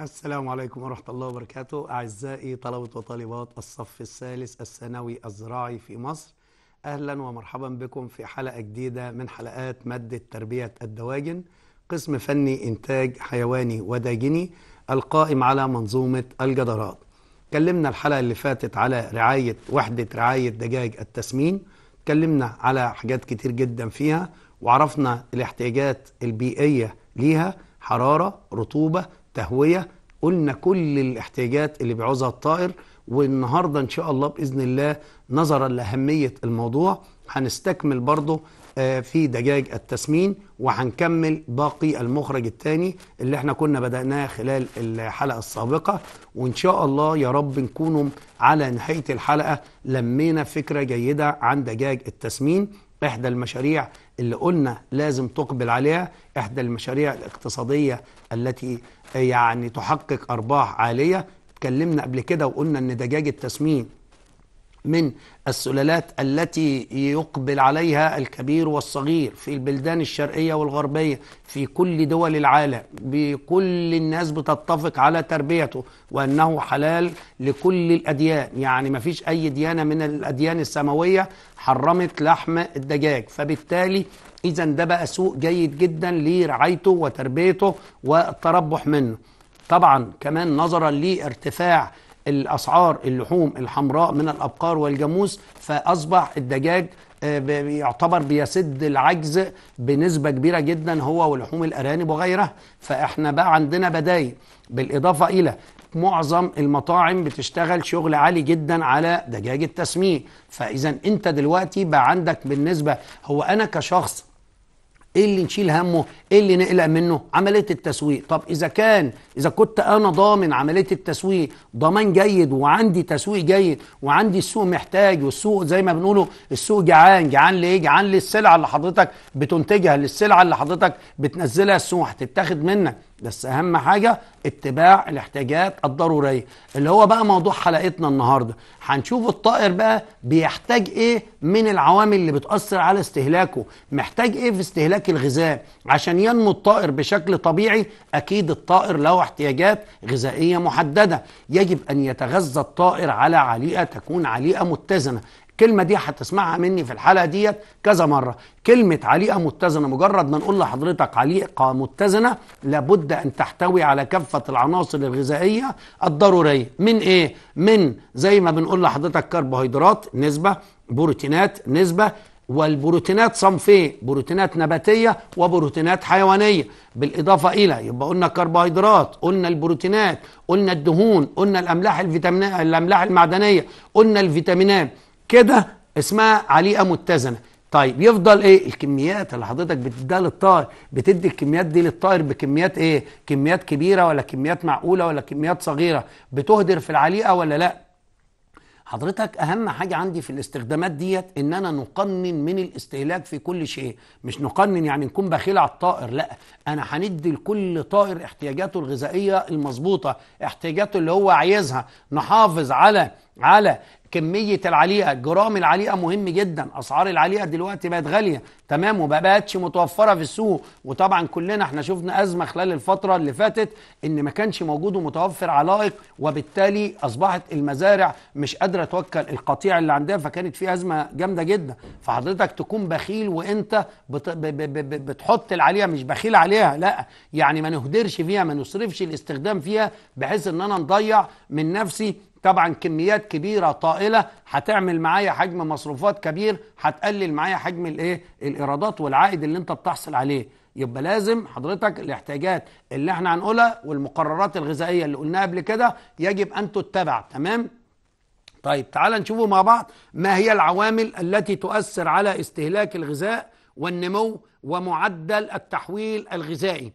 السلام عليكم ورحمة الله وبركاته أعزائي طلبة وطالبات الصف الثالث الثانوي الزراعي في مصر أهلا ومرحبا بكم في حلقة جديدة من حلقات مادة تربية الدواجن قسم فني إنتاج حيواني وداجني القائم على منظومة الجدارات كلمنا الحلقة اللي فاتت على رعاية وحدة رعاية دجاج التسمين كلمنا على حاجات كتير جدا فيها وعرفنا الاحتياجات البيئية ليها حرارة رطوبة تهوية قلنا كل الاحتياجات اللي بيعوزها الطائر والنهاردة إن شاء الله بإذن الله نظرا لأهمية الموضوع هنستكمل برضو آه، في دجاج التسمين وهنكمل باقي المخرج الثاني اللي احنا كنا بدأناه خلال الحلقة السابقة وإن شاء الله يا رب نكونوا على نهاية الحلقة لمينا فكرة جيدة عن دجاج التسمين إحدى المشاريع اللي قلنا لازم تقبل عليها إحدى المشاريع الاقتصادية التي يعني تحقق أرباح عالية اتكلمنا قبل كده وقلنا إن دجاج التسمين من السلالات التي يقبل عليها الكبير والصغير في البلدان الشرقية والغربية في كل دول العالم بكل الناس بتتفق على تربيته وأنه حلال لكل الأديان يعني ما فيش أي ديانة من الأديان السماوية حرمت لحم الدجاج فبالتالي إذا ده بقى سوق جيد جدا لرعايته وتربيته والتربح منه طبعا كمان نظرا لارتفاع الاسعار اللحوم الحمراء من الابقار والجاموس فاصبح الدجاج آه، يعتبر بيسد العجز بنسبة كبيرة جدا هو ولحوم الأرانب وغيرها فإحنا بقى عندنا بدايل بالإضافة إلى معظم المطاعم بتشتغل شغل عالي جدا على دجاج التسمين فإذا أنت دلوقتي بقى عندك بالنسبة هو أنا كشخص ايه اللي نشيل همه ايه اللي نقلق منه عمليه التسويق طب اذا كان اذا كنت انا ضامن عمليه التسويق ضمان جيد وعندي تسويق جيد وعندي السوق محتاج والسوق زي ما بنقوله السوق جعان جعان ليه جعان للسلعه اللي حضرتك بتنتجها للسلعه اللي حضرتك بتنزلها السوق هتتاخد منك بس اهم حاجه اتباع الاحتياجات الضروريه اللي هو بقى موضوع حلقتنا النهارده هنشوف الطائر بقى بيحتاج ايه من العوامل اللي بتاثر على استهلاكه محتاج ايه في استهلاك الغذاء عشان ينمو الطائر بشكل طبيعي اكيد الطائر له احتياجات غذائيه محدده يجب ان يتغذى الطائر على عليقه تكون عليقه متزنه الكلمه دي هتسمعها مني في الحلقه ديت كذا مره كلمه عليقه متزنه مجرد ما نقول لحضرتك عليقه متزنه لابد ان تحتوي على كافه العناصر الغذائيه الضروريه من ايه من زي ما بنقول لحضرتك كربوهيدرات نسبه بروتينات نسبه والبروتينات صنفين بروتينات نباتية وبروتينات حيوانية بالإضافة إلى يبقى قلنا كربوهيدرات قلنا البروتينات قلنا الدهون قلنا الأملاح الفيتامينات الأملاح المعدنية قلنا الفيتامينات كده اسمها عليقه متزنه طيب يفضل ايه الكميات اللي حضرتك بتديها للطائر بتدي الكميات دي للطائر بكميات ايه كميات كبيره ولا كميات معقوله ولا كميات صغيره بتهدر في العليقه ولا لا حضرتك اهم حاجه عندي في الاستخدامات ديت ان انا نقنن من الاستهلاك في كل شيء مش نقنن يعني نكون بخيل على الطائر لا انا هندي لكل طائر احتياجاته الغذائيه المظبوطه احتياجاته اللي هو عايزها نحافظ على على كميه العليقه جرام العليقه مهم جدا اسعار العليقه دلوقتي بقت غاليه تمام وما بقتش متوفره في السوق وطبعا كلنا احنا شفنا ازمه خلال الفتره اللي فاتت ان ما كانش موجود ومتوفر علائق وبالتالي اصبحت المزارع مش قادره توكل القطيع اللي عندها فكانت في ازمه جامده جدا فحضرتك تكون بخيل وانت بت... ب... ب... ب... بتحط العليقه مش بخيل عليها لا يعني ما نهدرش فيها ما نصرفش الاستخدام فيها بحيث ان انا نضيع من نفسي طبعا كميات كبيره طائله هتعمل معايا حجم مصروفات كبير هتقلل معايا حجم الايه الايرادات والعائد اللي انت بتحصل عليه يبقى لازم حضرتك الاحتياجات اللي احنا هنقولها والمقررات الغذائيه اللي قلناها قبل كده يجب ان تتبع تمام طيب تعال نشوفوا مع بعض ما هي العوامل التي تؤثر على استهلاك الغذاء والنمو ومعدل التحويل الغذائي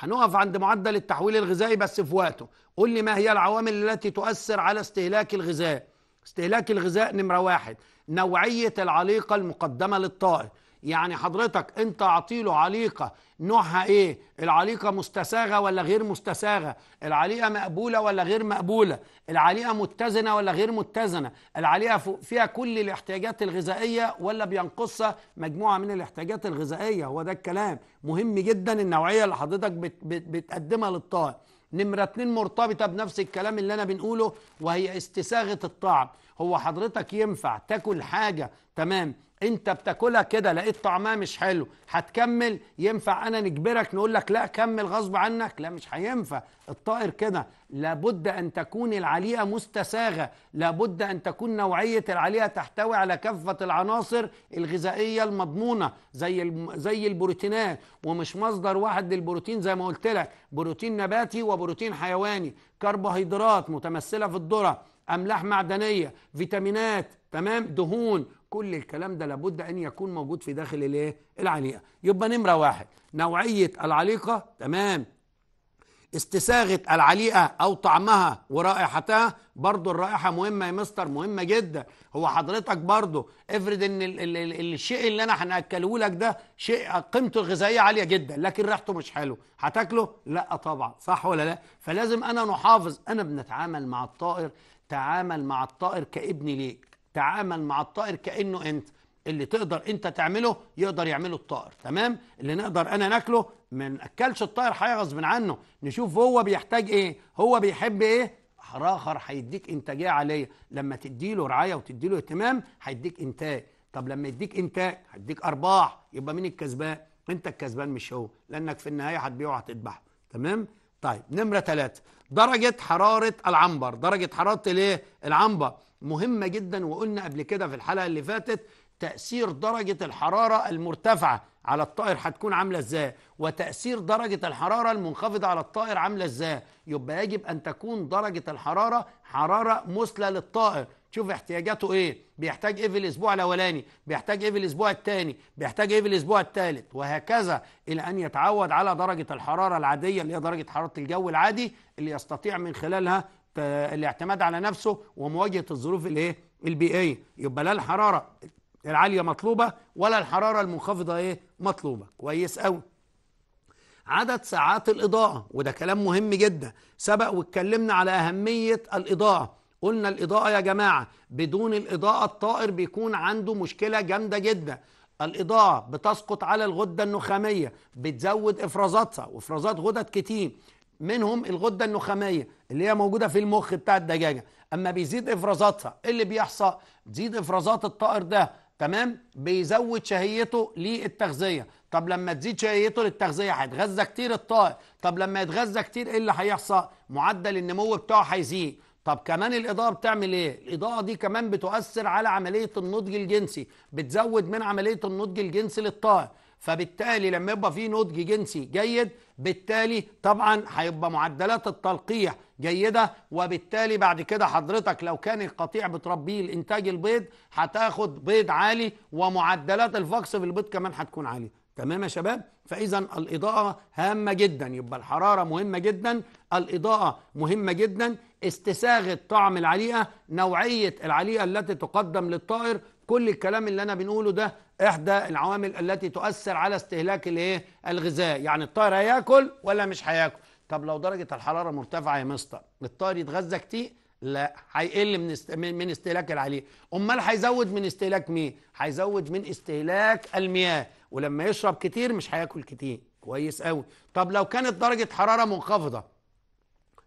هنقف عند معدل التحويل الغذائي بس في وقته قل لي ما هي العوامل التي تؤثر على استهلاك الغذاء استهلاك الغذاء نمرة واحد نوعية العليقة المقدمة للطائر يعني حضرتك انت عطيله عليقة نوعها ايه العليقة مستساغة ولا غير مستساغة العليقة مقبولة ولا غير مقبولة العليقة متزنة ولا غير متزنة العليقة فيها كل الاحتياجات الغذائية ولا بينقصها مجموعة من الاحتياجات الغذائية هو ده الكلام مهم جدا النوعية اللي حضرتك بتقدمها للطائر نمرة اتنين مرتبطة بنفس الكلام اللي أنا بنقوله وهي استساغة الطعم هو حضرتك ينفع تاكل حاجة تمام انت بتاكلها كده لقيت طعمها مش حلو هتكمل ينفع انا نجبرك نقول لك لا كمل غصب عنك لا مش هينفع الطائر كده لابد ان تكون العليقه مستساغه لابد ان تكون نوعيه العليقه تحتوي على كافه العناصر الغذائيه المضمونه زي زي البروتينات ومش مصدر واحد للبروتين زي ما قلت لك بروتين نباتي وبروتين حيواني كربوهيدرات متمثله في الذره املاح معدنيه فيتامينات تمام دهون كل الكلام ده لابد ان يكون موجود في داخل الايه العليقه يبقى نمره واحد نوعيه العليقه تمام استساغه العليقه او طعمها ورائحتها برضو الرائحه مهمه يا مستر مهمه جدا هو حضرتك برضو افرض ان الـ الـ الـ الشيء اللي انا هناكله لك ده شيء قيمته الغذائيه عاليه جدا لكن ريحته مش حلو هتاكله لا طبعا صح ولا لا فلازم انا نحافظ انا بنتعامل مع الطائر تعامل مع الطائر كابن ليك تعامل مع الطائر كانه انت اللي تقدر انت تعمله يقدر يعمله الطائر تمام اللي نقدر انا ناكله ما ناكلش الطائر حاجه غصب عنه نشوف هو بيحتاج ايه هو بيحب ايه اخر هيديك انتاجيه عاليه لما تديله رعايه وتديله اهتمام هيديك انتاج طب لما يديك انتاج هيديك ارباح يبقى مين الكسبان انت الكسبان مش هو لانك في النهايه هتبيعه وهتذبحه تمام طيب نمره ثلاثة درجه حراره العنبر درجه حراره الايه العنبر مهمة جدا وقلنا قبل كده في الحلقة اللي فاتت تأثير درجة الحرارة المرتفعة على الطائر هتكون عاملة ازاي وتأثير درجة الحرارة المنخفضة على الطائر عاملة ازاي يبقى يجب أن تكون درجة الحرارة حرارة مثلى للطائر شوف احتياجاته ايه بيحتاج ايه في الاسبوع الاولاني بيحتاج ايه في الاسبوع الثاني بيحتاج ايه في الاسبوع الثالث وهكذا الى ان يتعود على درجه الحراره العاديه اللي هي درجه حراره الجو العادي اللي يستطيع من خلالها الاعتماد على نفسه ومواجهه الظروف الايه البيئيه يبقى لا الحراره العاليه مطلوبه ولا الحراره المنخفضه ايه مطلوبه كويس قوي عدد ساعات الاضاءه وده كلام مهم جدا سبق واتكلمنا على اهميه الاضاءه قلنا الاضاءه يا جماعه بدون الاضاءه الطائر بيكون عنده مشكله جامده جدا الإضاءة بتسقط على الغدة النخامية بتزود إفرازاتها وإفرازات غدد كتير منهم الغده النخاميه اللي هي موجوده في المخ بتاع الدجاجه اما بيزيد افرازاتها إيه اللي بيحصل تزيد افرازات الطائر ده تمام بيزود شهيته للتغذيه طب لما تزيد شهيته للتغذيه هيتغذى كتير الطائر طب لما يتغذى كتير ايه اللي هيحصل معدل النمو بتاعه هيزيد طب كمان الاضاءه بتعمل ايه الاضاءه دي كمان بتؤثر على عمليه النضج الجنسي بتزود من عمليه النضج الجنسي للطائر فبالتالي لما يبقى في نضج جنسي جيد بالتالي طبعا هيبقى معدلات التلقيح جيده وبالتالي بعد كده حضرتك لو كان القطيع بتربيه لانتاج البيض هتاخد بيض عالي ومعدلات الفقس في البيض كمان هتكون عاليه تمام يا شباب فاذا الاضاءه هامه جدا يبقى الحراره مهمه جدا الاضاءه مهمه جدا استساغة طعم العليقة نوعية العليقة التي تقدم للطائر كل الكلام اللي انا بنقوله ده احدى العوامل التي تؤثر على استهلاك الايه الغذاء يعني الطائر هياكل ولا مش هياكل طب لو درجة الحرارة مرتفعة يا مستر الطائر يتغذى كتير لا هيقل من است... من استهلاك العليه امال هيزود من استهلاك مين هيزود من استهلاك المياه ولما يشرب كتير مش هياكل كتير كويس قوي طب لو كانت درجه حراره منخفضه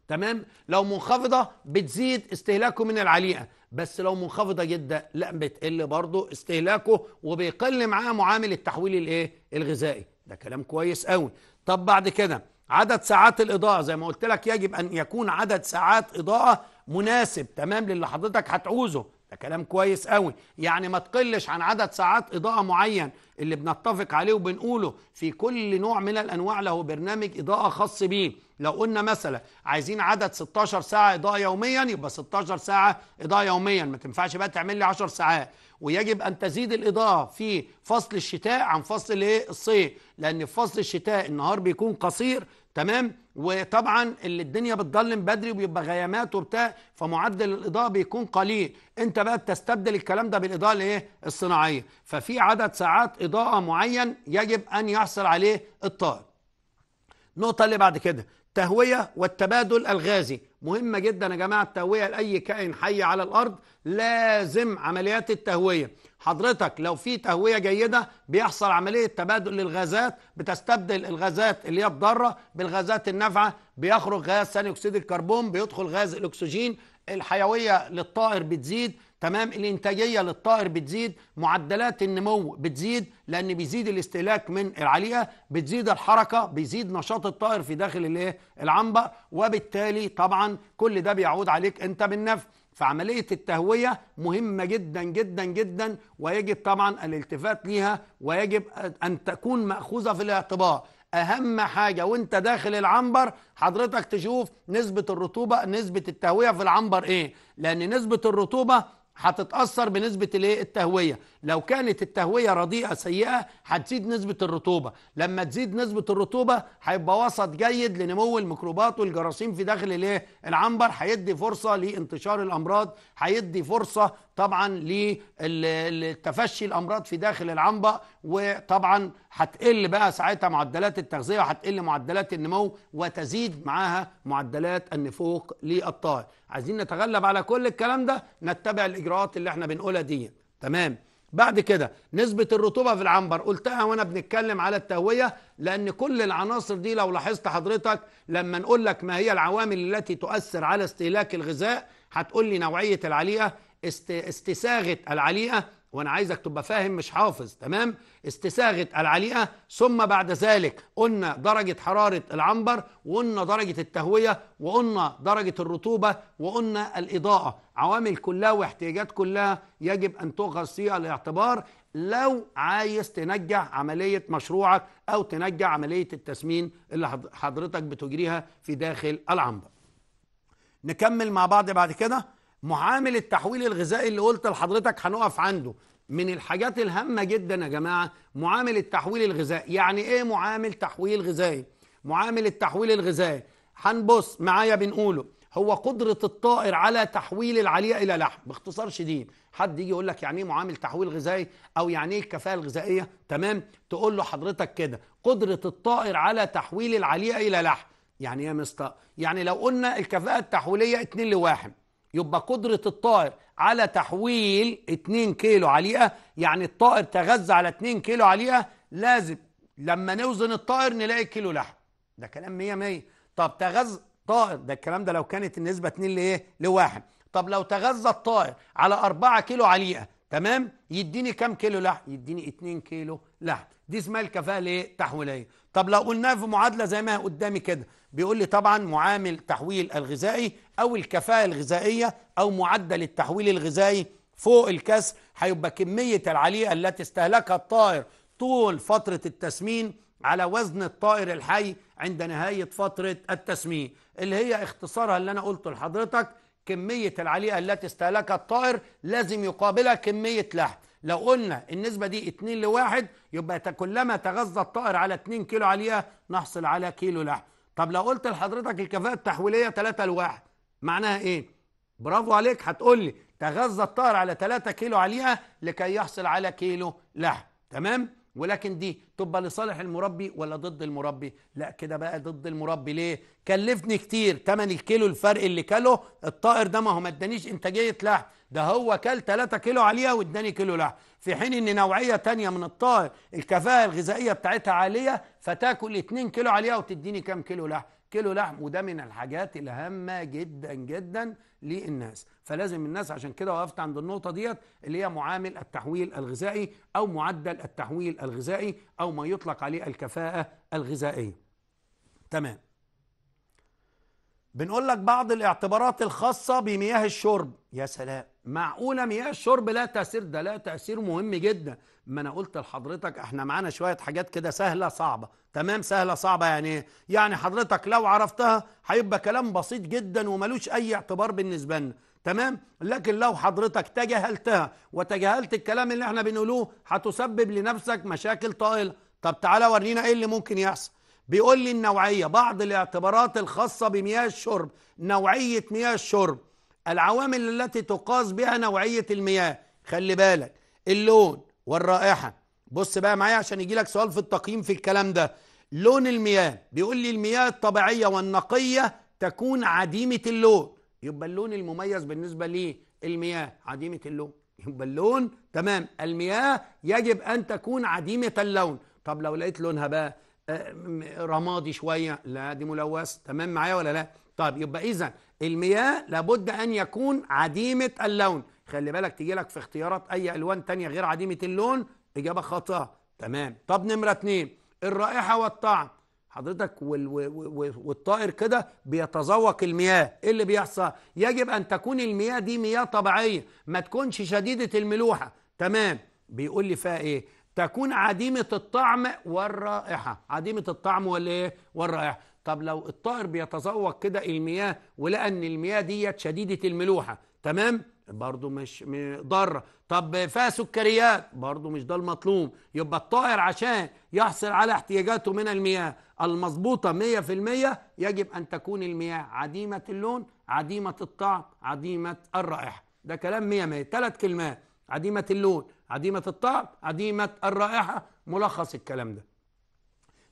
تمام لو منخفضه بتزيد استهلاكه من العليقه بس لو منخفضه جدا لا بتقل برضه استهلاكه وبيقل معاه معامل التحويل الايه الغذائي ده كلام كويس قوي طب بعد كده عدد ساعات الاضاءه زي ما قلت لك يجب ان يكون عدد ساعات اضاءه مناسب تمام للي حضرتك هتعوزه ده كلام كويس قوي يعني ما تقلش عن عدد ساعات اضاءه معين اللي بنتفق عليه وبنقوله في كل نوع من الانواع له برنامج اضاءه خاص بيه لو قلنا مثلا عايزين عدد 16 ساعة إضاءة يوميا يبقى 16 ساعة إضاءة يوميا ما تنفعش بقى تعمل لي 10 ساعات ويجب أن تزيد الإضاءة في فصل الشتاء عن فصل الإيه الصيف لأن في فصل الشتاء النهار بيكون قصير تمام وطبعا اللي الدنيا بتضلم بدري وبيبقى غيامات وبتاع فمعدل الاضاءه بيكون قليل انت بقى بتستبدل الكلام ده بالاضاءه الايه الصناعيه ففي عدد ساعات اضاءه معين يجب ان يحصل عليه الطالب النقطه اللي بعد كده التهوية والتبادل الغازي مهمة جدا يا جماعة التهوية لأي كائن حي على الأرض لازم عمليات التهوية حضرتك لو في تهوية جيدة بيحصل عملية تبادل للغازات بتستبدل الغازات اللي هي الضارة بالغازات النافعة بيخرج غاز ثاني أكسيد الكربون بيدخل غاز الأكسجين الحيوية للطائر بتزيد تمام الانتاجيه للطائر بتزيد معدلات النمو بتزيد لان بيزيد الاستهلاك من العليقه بتزيد الحركه بيزيد نشاط الطائر في داخل الايه العنبر وبالتالي طبعا كل ده بيعود عليك انت بالنفع فعملية التهوية مهمة جدا جدا جدا ويجب طبعا الالتفات ليها ويجب أن تكون مأخوذة في الاعتبار أهم حاجة وأنت داخل العنبر حضرتك تشوف نسبة الرطوبة نسبة التهوية في العنبر إيه لأن نسبة الرطوبة هتتاثر بنسبه الايه التهويه لو كانت التهويه رديئه سيئه هتزيد نسبه الرطوبه لما تزيد نسبه الرطوبه هيبقى وسط جيد لنمو الميكروبات والجراثيم في داخل الايه العنبر هيدي فرصه لانتشار الامراض هيدي فرصه طبعا للتفشي الامراض في داخل العنبه وطبعا هتقل بقى ساعتها معدلات التغذيه وهتقل معدلات النمو وتزيد معاها معدلات النفوق للطائر عايزين نتغلب على كل الكلام ده نتبع الاجراءات اللي احنا بنقولها دي تمام بعد كده نسبة الرطوبة في العنبر قلتها وانا بنتكلم على التهوية لان كل العناصر دي لو لاحظت حضرتك لما نقول لك ما هي العوامل التي تؤثر على استهلاك الغذاء هتقول لي نوعية العليقة استساغه العليقه وانا عايزك تبقى فاهم مش حافظ تمام استساغه العليقه ثم بعد ذلك قلنا درجه حراره العنبر وقلنا درجه التهويه وقلنا درجه الرطوبه وقلنا الاضاءه عوامل كلها واحتياجات كلها يجب ان تؤخذ في الاعتبار لو عايز تنجح عمليه مشروعك او تنجح عمليه التسمين اللي حضرتك بتجريها في داخل العنبر نكمل مع بعض بعد كده معامل التحويل الغذائي اللي قلت لحضرتك هنقف عنده من الحاجات الهامة جدا يا جماعة معامل التحويل الغذائي يعني ايه معامل تحويل غذائي معامل التحويل الغذائي هنبص معايا بنقوله هو قدرة الطائر على تحويل العلية إلى لحم باختصار شديد حد يجي يقول لك يعني ايه معامل تحويل غذائي أو يعني ايه الكفاءة الغذائية تمام تقول له حضرتك كده قدرة الطائر على تحويل العلية إلى لحم يعني ايه يا مستر يعني لو قلنا الكفاءة التحويلية 2 لواحد يبقى قدرة الطائر على تحويل 2 كيلو عليقة يعني الطائر تغذى على 2 كيلو عليقة لازم لما نوزن الطائر نلاقي كيلو لحم ده كلام 100 100 طب تغذى طائر ده الكلام ده لو كانت النسبة 2 لايه لواحد طب لو تغذى الطائر على 4 كيلو عليقة تمام يديني كام كيلو لحم يديني 2 كيلو لحم دي اسمها الكفاءة الايه تحويلية طب لو قلناها في معادلة زي ما قدامي كده بيقول لي طبعا معامل التحويل الغذائي او الكفاءه الغذائيه او معدل التحويل الغذائي فوق الكسر هيبقى كميه العليقه التي استهلكها الطائر طول فتره التسمين على وزن الطائر الحي عند نهايه فتره التسمين اللي هي اختصارها اللي انا قلته لحضرتك كميه العليقه التي استهلكها الطائر لازم يقابلها كميه لحم لو قلنا النسبة دي 2 لواحد يبقى كلما تغذى الطائر على 2 كيلو عليها نحصل على كيلو لحم طب لو قلت لحضرتك الكفاءة التحويلية 3 لواحد معناها ايه؟ برافو عليك هتقول لي تغذى الطائر على 3 كيلو عليها لكي يحصل على كيلو لحم تمام؟ ولكن دي تبقى لصالح المربي ولا ضد المربي لا كده بقى ضد المربي ليه كلفني كتير تمن الكيلو الفرق اللي كله الطائر ده ما هو ما ادانيش انتاجيه لحم ده هو كل 3 كيلو عليها واداني كيلو لحم في حين ان نوعيه تانية من الطائر الكفاءه الغذائيه بتاعتها عاليه فتاكل 2 كيلو عليها وتديني كام كيلو لحم كيلو لحم وده من الحاجات الهامه جدا جدا للناس فلازم الناس عشان كده وقفت عند النقطة ديت اللي هي معامل التحويل الغذائي أو معدل التحويل الغذائي أو ما يطلق عليه الكفاءة الغذائية تمام بنقول لك بعض الاعتبارات الخاصة بمياه الشرب يا سلام معقولة مياه الشرب لا تأثير ده لا تأثير مهم جدا ما انا قلت لحضرتك احنا معانا شويه حاجات كده سهله صعبه تمام سهله صعبه يعني ايه يعني حضرتك لو عرفتها هيبقى كلام بسيط جدا وملوش اي اعتبار بالنسبه لنا تمام لكن لو حضرتك تجاهلتها وتجاهلت الكلام اللي احنا بنقولوه هتسبب لنفسك مشاكل طائله طب تعالى ورينا ايه اللي ممكن يحصل بيقول لي النوعيه بعض الاعتبارات الخاصه بمياه الشرب نوعيه مياه الشرب العوامل التي تقاس بها نوعيه المياه خلي بالك اللون والرائحة بص بقى معايا عشان يجي لك سؤال في التقييم في الكلام ده لون المياه بيقول لي المياه الطبيعية والنقية تكون عديمة اللون يبقى اللون المميز بالنسبة للمياه المياه عديمة اللون يبقى اللون تمام المياه يجب أن تكون عديمة اللون طب لو لقيت لونها بقى آه، رمادي شوية لا دي ملوثة تمام معايا ولا لا طيب يبقى إذا المياه لابد أن يكون عديمة اللون خلي بالك تيجي لك في اختيارات أي ألوان تانية غير عديمة اللون إجابة خاطئة تمام طب نمرة اتنين الرائحة والطعم حضرتك وال... والطائر كده بيتذوق المياه ايه اللي بيحصل يجب ان تكون المياه دي مياه طبيعيه ما تكونش شديده الملوحه تمام بيقول لي فيها ايه تكون عديمه الطعم والرائحه عديمه الطعم والايه والرائحه طب لو الطائر بيتذوق كده المياه ولقى ان المياه ديت شديده الملوحه تمام برضه مش ضاره طب فيها سكريات برضه مش ده المطلوب يبقى الطائر عشان يحصل على احتياجاته من المياه المظبوطه 100% يجب ان تكون المياه عديمه اللون عديمه الطعم عديمه الرائحه ده كلام 100 100 ثلاث كلمات عديمه اللون عديمه الطعم عديمه الرائحه ملخص الكلام ده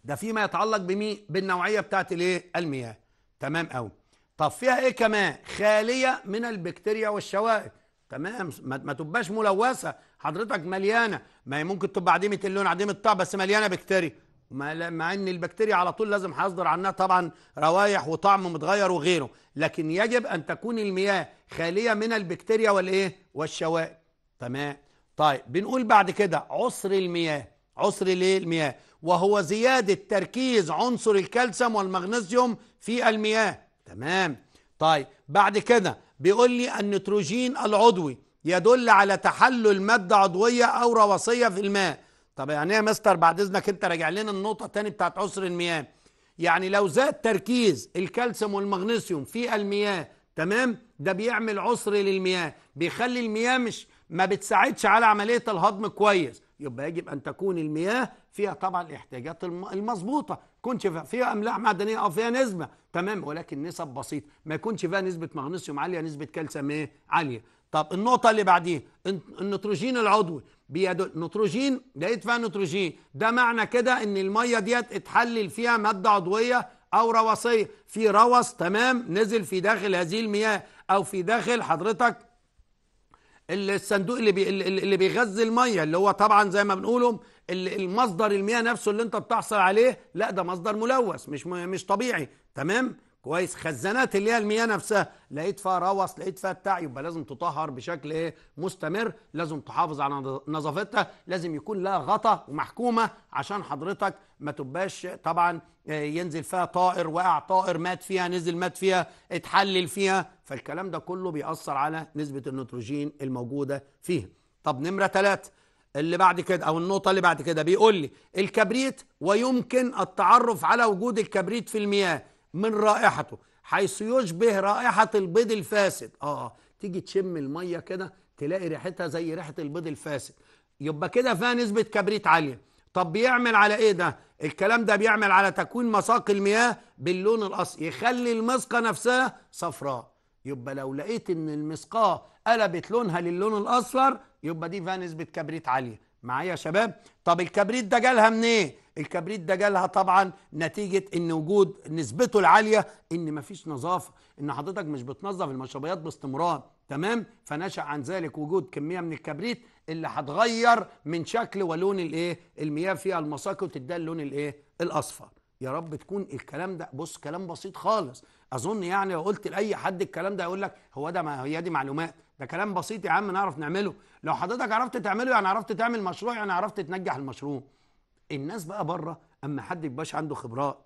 ده فيما يتعلق بمين بالنوعيه بتاعت الايه المياه تمام قوي طب فيها ايه كمان خاليه من البكتيريا والشوائب تمام ما, ما تبقاش ملوثه حضرتك مليانه ما هي ممكن تبقى عديمه اللون عديمه الطعم بس مليانه بكتيريا مع ان البكتيريا على طول لازم هيصدر عنها طبعا روايح وطعم متغير وغيره لكن يجب ان تكون المياه خاليه من البكتيريا والايه والشوائب تمام طيب بنقول بعد كده عسر المياه عسر الايه المياه وهو زيادة تركيز عنصر الكالسيوم والمغنيسيوم في المياه تمام طيب بعد كده بيقول لي النيتروجين العضوي يدل على تحلل مادة عضوية أو رواسية في الماء طب يعني إيه يا مستر بعد إذنك أنت راجع لنا النقطة الثانية بتاعت عسر المياه يعني لو زاد تركيز الكالسيوم والمغنيسيوم في المياه تمام ده بيعمل عسر للمياه بيخلي المياه مش ما بتساعدش على عملية الهضم كويس يبقى يجب أن تكون المياه فيها طبعا الاحتياجات المظبوطه كنت فيها املاح معدنيه او فيها نسبه تمام ولكن نسب بسيطه ما يكونش فيها نسبه مغنيسيوم عاليه نسبه كالسيوم ايه عاليه طب النقطه اللي بعديها النيتروجين العضوي بيدل نيتروجين لقيت فيها نيتروجين ده معنى كده ان الميه ديت اتحلل فيها ماده عضويه او رواسيه في روس تمام نزل في داخل هذه المياه او في داخل حضرتك الصندوق اللي بي اللي بيغذي الميه اللي هو طبعا زي ما بنقولهم المصدر المياه نفسه اللي انت بتحصل عليه لا ده مصدر ملوث مش مش طبيعي تمام كويس خزانات اللي هي المياه نفسها لقيت فيها روث لقيت فيها بتاع يبقى لازم تطهر بشكل ايه مستمر لازم تحافظ على نظافتها لازم يكون لها غطا ومحكومه عشان حضرتك ما تبقاش طبعا آه، ينزل فيها طائر وقع طائر مات فيها نزل مات فيها اتحلل فيها فالكلام ده كله بيأثر على نسبه النيتروجين الموجوده فيها طب نمره ثلاثة اللي بعد كده او النقطه اللي بعد كده بيقول لي الكبريت ويمكن التعرف على وجود الكبريت في المياه من رائحته حيث يشبه رائحه البيض الفاسد آه،, اه تيجي تشم الميه كده تلاقي ريحتها زي ريحه البيض الفاسد يبقى كده فيها نسبه كبريت عاليه طب بيعمل على ايه ده الكلام ده بيعمل على تكوين مساق المياه باللون الاصلي يخلي المسقه نفسها صفراء يبقى لو لقيت ان المسقاه قلبت لونها للون الاصفر يبقى دي فيها نسبه كبريت عاليه معايا يا شباب طب الكبريت ده جالها منين إيه؟ الكبريت ده جالها طبعا نتيجه ان وجود نسبته العاليه ان مفيش نظافه ان حضرتك مش بتنظف المشربيات باستمرار تمام فنشا عن ذلك وجود كميه من الكبريت اللي هتغير من شكل ولون الايه المياه فيها المساقي وتديها اللون الايه الاصفر يا رب تكون الكلام ده بص كلام بسيط خالص اظن يعني لو قلت لاي حد الكلام ده هيقول لك هو ده ما هي دي معلومات ده كلام بسيط يا عم نعرف نعمله لو حضرتك عرفت تعمله يعني عرفت تعمل مشروع يعني عرفت تنجح المشروع الناس بقى بره اما حد يبقاش عنده خبرات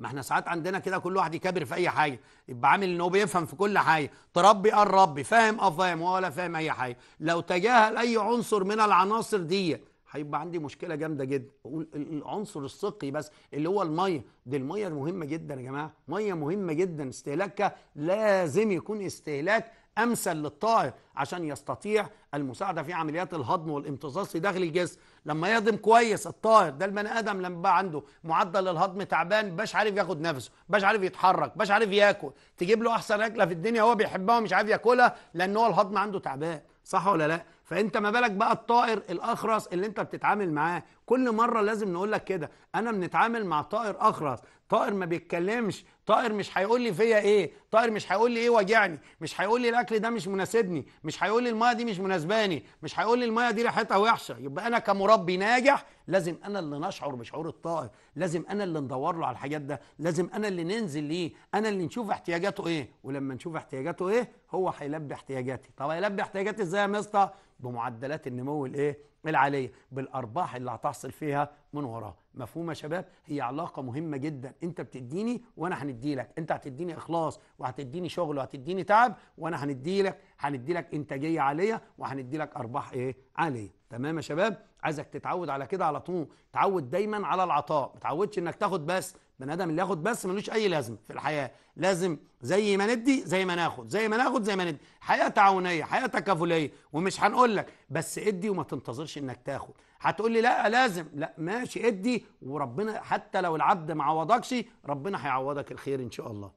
ما احنا ساعات عندنا كده كل واحد يكبر في اي حاجه يبقى عامل ان هو بيفهم في كل حاجه تربي الرب فاهم اه فاهم ولا فاهم اي حاجه لو تجاهل اي عنصر من العناصر ديت هيبقى عندي مشكله جامده جدا العنصر السقي بس اللي هو الميه دي الميه مهمه جدا يا جماعه ميه مهمه جدا استهلاكها لازم يكون استهلاك امثل للطائر عشان يستطيع المساعده في عمليات الهضم والامتصاص في داخل الجسم لما يهضم كويس الطائر ده البني ادم لما بقى عنده معدل الهضم تعبان باش عارف ياخد نفسه باش عارف يتحرك باش عارف ياكل تجيب له احسن اكله في الدنيا هو بيحبها ومش عارف ياكلها لان هو الهضم عنده تعبان صح ولا لا فانت ما بالك بقى الطائر الاخرس اللي انت بتتعامل معاه كل مره لازم نقول لك كده انا بنتعامل مع طائر اخرس طائر ما بيتكلمش طائر مش هيقول لي فيا ايه طائر مش هيقول لي ايه واجعني مش هيقول لي الاكل ده مش مناسبني مش هيقول لي الميه دي مش مناسباني مش هيقول لي الميه دي ريحتها وحشه يبقى انا كمربي ناجح لازم انا اللي نشعر بشعور الطائر لازم انا اللي ندور له على الحاجات ده لازم انا اللي ننزل ليه انا اللي نشوف احتياجاته ايه ولما نشوف احتياجاته ايه هو هيلبي احتياجاتي طب هيلبي احتياجاتي ازاي يا مستر بمعدلات النمو الايه العاليه بالارباح اللي هتحصل فيها من وراه مفهومه يا شباب هي علاقه مهمه جدا انت بتديني وانا هندي لك انت هتديني اخلاص وهتديني شغل وهتديني تعب وانا هندي لك هندي لك انتاجيه عاليه وهندي لك ارباح ايه عاليه تمام يا شباب عايزك تتعود على كده على طول تعود دايما على العطاء ما تعودش انك تاخد بس بني ادم اللي ياخد بس ملوش اي لازمه في الحياه لازم زي ما ندي زي ما ناخد زي ما ناخد زي ما ندي حياه تعاونيه حياه تكافليه ومش هنقول لك بس ادي وما تنتظرش انك تاخد هتقول لي لا لازم لا ماشي ادي وربنا حتى لو العبد ما عوضكش ربنا هيعوضك الخير ان شاء الله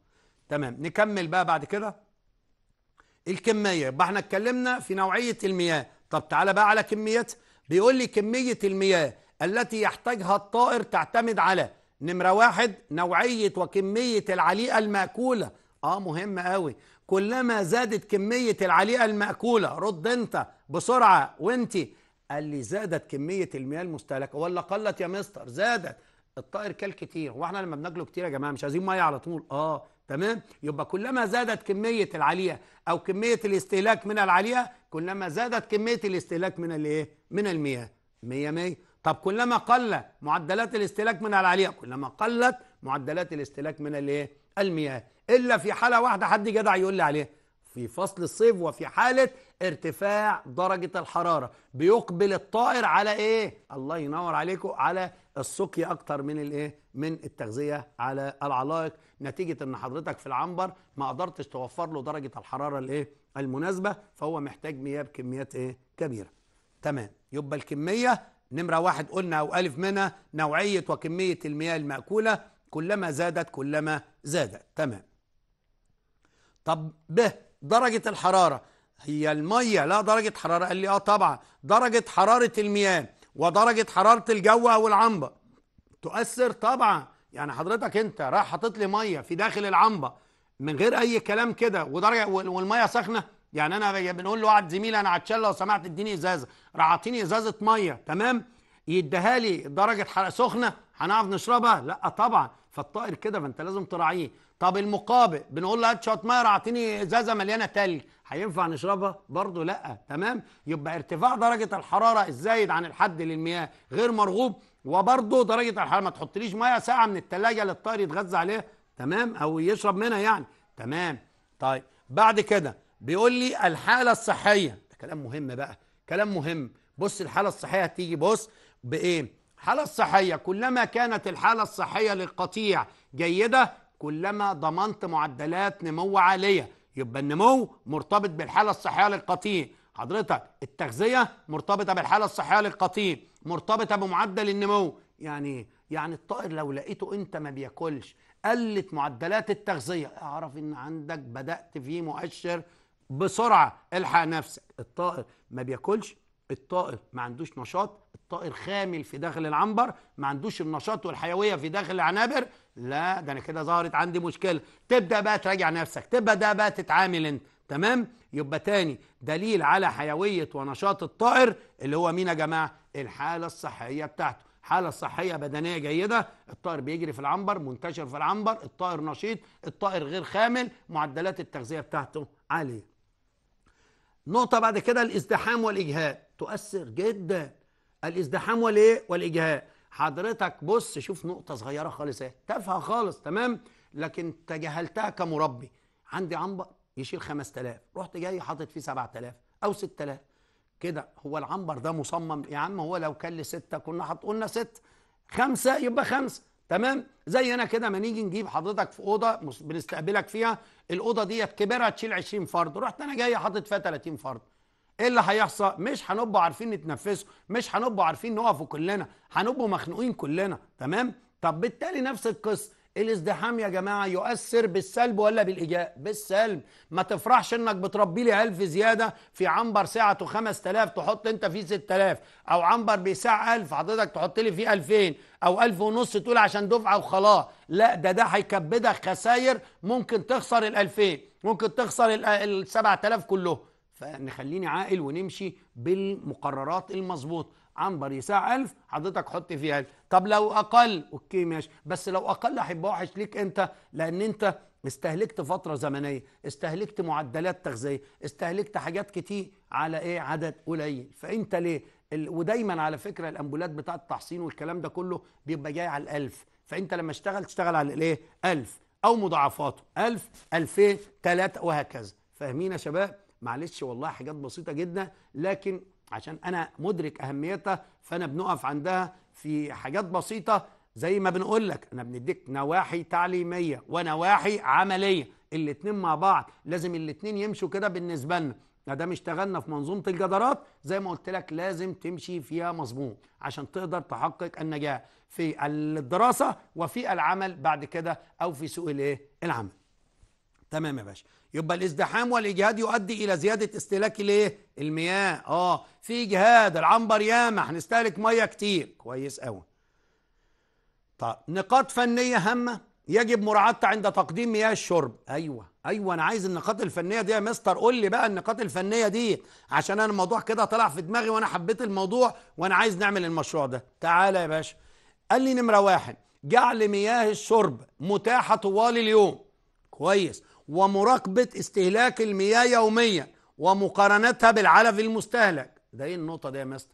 تمام نكمل بقى بعد كده الكميه يبقى احنا اتكلمنا في نوعيه المياه طب تعالى بقى على كميتها بيقول لي كمية المياه التي يحتاجها الطائر تعتمد على نمرة واحد نوعية وكمية العليقة المأكولة اه مهم قوي كلما زادت كمية العليقة المأكولة رد انت بسرعة وانت قال لي زادت كمية المياه المستهلكة ولا قلت يا مستر زادت الطائر كل كتير واحنا لما بناكله كتير يا جماعة مش عايزين مية على طول اه تمام يبقى كلما زادت كميه العالية او كميه الاستهلاك من العالية كلما زادت كميه الاستهلاك من الايه من المياه 100 100 طب كلما قل معدلات الاستهلاك من العالية كلما قلت معدلات الاستهلاك من الايه المياه الا في حاله واحده حد جدع يقول لي عليها في فصل الصيف وفي حاله ارتفاع درجه الحراره بيقبل الطائر على ايه الله ينور عليكم على السقي اكتر من الايه من التغذيه على العلائق نتيجه ان حضرتك في العنبر ما قدرتش توفر له درجه الحراره الايه المناسبه فهو محتاج مياه بكميات ايه كبيره تمام يبقى الكميه نمره واحد قلنا او الف منها نوعيه وكميه المياه الماكوله كلما زادت كلما زادت تمام طب ب درجه الحراره هي الميه لا درجه حراره قال لي اه طبعا درجه حراره المياه ودرجه حراره الجو او العنبه تؤثر طبعا يعني حضرتك انت رايح حاطط لي ميه في داخل العنبه من غير اي كلام كده ودرجه والميه سخنه يعني انا بنقول لواحد زميلي انا هتشلى لو سمحت اديني ازازه راح أعطيني ازازه ميه تمام يديها لي درجه حراره سخنه هنعرف نشربها لا طبعا فالطائر كده فانت لازم تراعيه طب المقابل بنقول له هات شويه ميه راح أعطيني ازازه مليانه تلج هينفع نشربها برضه لا تمام يبقى ارتفاع درجه الحراره الزايد عن الحد للمياه غير مرغوب وبرضه درجه الحراره ما تحطليش ميه ساعه من الثلاجه للطائر يتغذى عليها تمام او يشرب منها يعني تمام طيب بعد كده بيقول لي الحاله الصحيه ده كلام مهم بقى كلام مهم بص الحاله الصحيه هتيجي بص بايه الحاله الصحيه كلما كانت الحاله الصحيه للقطيع جيده كلما ضمنت معدلات نمو عاليه يبقى النمو مرتبط بالحاله الصحيه للقطيع حضرتك التغذيه مرتبطه بالحاله الصحيه للقطيع مرتبطه بمعدل النمو يعني يعني الطائر لو لقيته انت ما بياكلش قلت معدلات التغذيه اعرف ان عندك بدات في مؤشر بسرعه الحق نفسك الطائر ما بياكلش الطائر ما عندوش نشاط طائر خامل في داخل العنبر ما عندوش النشاط والحيويه في داخل العنابر لا ده انا كده ظهرت عندي مشكله تبدا بقى تراجع نفسك تبدا بقى تتعامل انت تمام يبقى تاني دليل على حيويه ونشاط الطائر اللي هو مين يا جماعه الحاله الصحيه بتاعته حالة صحية بدنية جيدة الطائر بيجري في العنبر منتشر في العنبر الطائر نشيط الطائر غير خامل معدلات التغذية بتاعته عالية نقطة بعد كده الازدحام والإجهاد تؤثر جدا الازدحام والايه والاجهاء حضرتك بص شوف نقطه صغيره خالص اهي تافهه خالص تمام لكن تجاهلتها كمربي عندي عنبر يشيل 5000 رحت جاي حاطط فيه 7000 او 6000 كده هو العنبر ده مصمم يا عم هو لو كان لستة كنا هتقولنا ست خمسة يبقى خمسة تمام زي انا كده ما نيجي نجيب حضرتك في اوضه بنستقبلك فيها الاوضه ديت كبيره تشيل 20 فرد رحت انا جاي حاطط فيها 30 فرد ايه اللي هيحصل مش هنبقى عارفين نتنفسه مش هنبقى عارفين نقفوا كلنا هنبقى مخنوقين كلنا تمام طب بالتالي نفس القصه الازدحام يا جماعه يؤثر بالسلب ولا بالايجاب بالسلب ما تفرحش انك بتربي لي 1000 زياده في عنبر سعته 5000 تحط انت فيه 6000 او عنبر بيسع 1000 حضرتك تحط لي فيه 2000 او 1000 ونص تقول عشان دفعه وخلاص لا ده ده هيكبدك خساير ممكن تخسر ال 2000 ممكن تخسر ال 7000 كلهم فنخليني عاقل ونمشي بالمقررات المظبوط عنبر يساع 1000 حضرتك حط فيها 1000 طب لو اقل اوكي ماشي بس لو اقل هيبقى وحش ليك انت لان انت استهلكت فتره زمنيه استهلكت معدلات تغذيه استهلكت حاجات كتير على ايه عدد قليل فانت ليه ال... ودايما على فكره الامبولات بتاعه التحصين والكلام ده كله بيبقى جاي على الألف فانت لما اشتغل تشتغل على الايه 1000 او مضاعفاته 1000 2000 3 وهكذا فاهمين يا شباب معلش والله حاجات بسيطه جدا لكن عشان انا مدرك اهميتها فانا بنقف عندها في حاجات بسيطه زي ما بنقول لك انا بنديك نواحي تعليميه ونواحي عمليه الاتنين مع بعض لازم الاتنين يمشوا كده بالنسبه لنا ما دام اشتغلنا في منظومه الجدارات زي ما قلت لك لازم تمشي فيها مظبوط عشان تقدر تحقق النجاح في الدراسه وفي العمل بعد كده او في سوق الايه العمل تمام يا باشا يبقى الازدحام والاجهاد يؤدي الى زياده استهلاك الايه المياه اه في اجهاد العنبر ياما هنستهلك ميه كتير كويس قوي طب نقاط فنيه هامه يجب مراعاتها عند تقديم مياه الشرب ايوه ايوه انا عايز النقاط الفنيه دي يا مستر قول لي بقى النقاط الفنيه دي عشان انا الموضوع كده طلع في دماغي وانا حبيت الموضوع وانا عايز نعمل المشروع ده تعالى يا باشا قال لي نمره واحد جعل مياه الشرب متاحه طوال اليوم كويس ومراقبة استهلاك المياه يوميا ومقارنتها بالعلف المستهلك ده ايه النقطة دي يا مستر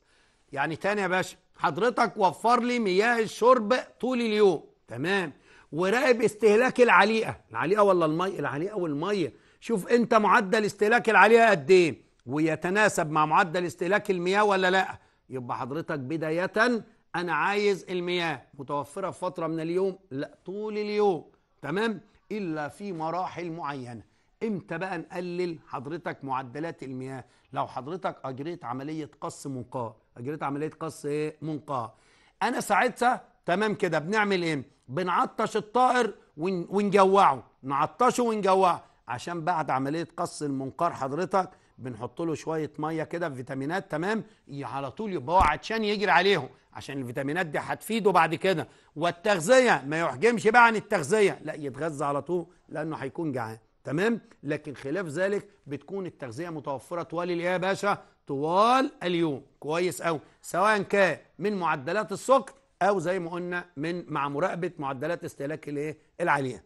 يعني تاني يا باشا حضرتك وفر لي مياه الشرب طول اليوم تمام وراقب استهلاك العليقة العليقة ولا المية العليقة والمية شوف انت معدل استهلاك العليقة قد ايه ويتناسب مع معدل استهلاك المياه ولا لا يبقى حضرتك بداية انا عايز المياه متوفرة في فترة من اليوم لا طول اليوم تمام إلا في مراحل معينة امتى بقى نقلل حضرتك معدلات المياه لو حضرتك اجريت عمليه قص منقاع اجريت عمليه قص ايه منقاع انا ساعتها تمام كده بنعمل ايه بنعطش الطائر ونجوعه نعطشه ونجوعه عشان بعد عمليه قص المنقار حضرتك بنحط له شويه ميه كده فيتامينات تمام على طول يبقى هو عطشان يجري عليهم عشان الفيتامينات دي هتفيده بعد كده والتغذيه ما يحجمش بقى عن التغذيه لا يتغذى على طول لانه هيكون جعان تمام لكن خلاف ذلك بتكون التغذيه متوفره طوال الايه يا باشا طوال اليوم كويس قوي سواء كان من معدلات السكر او زي ما قلنا من مع مراقبه معدلات استهلاك الايه العاليه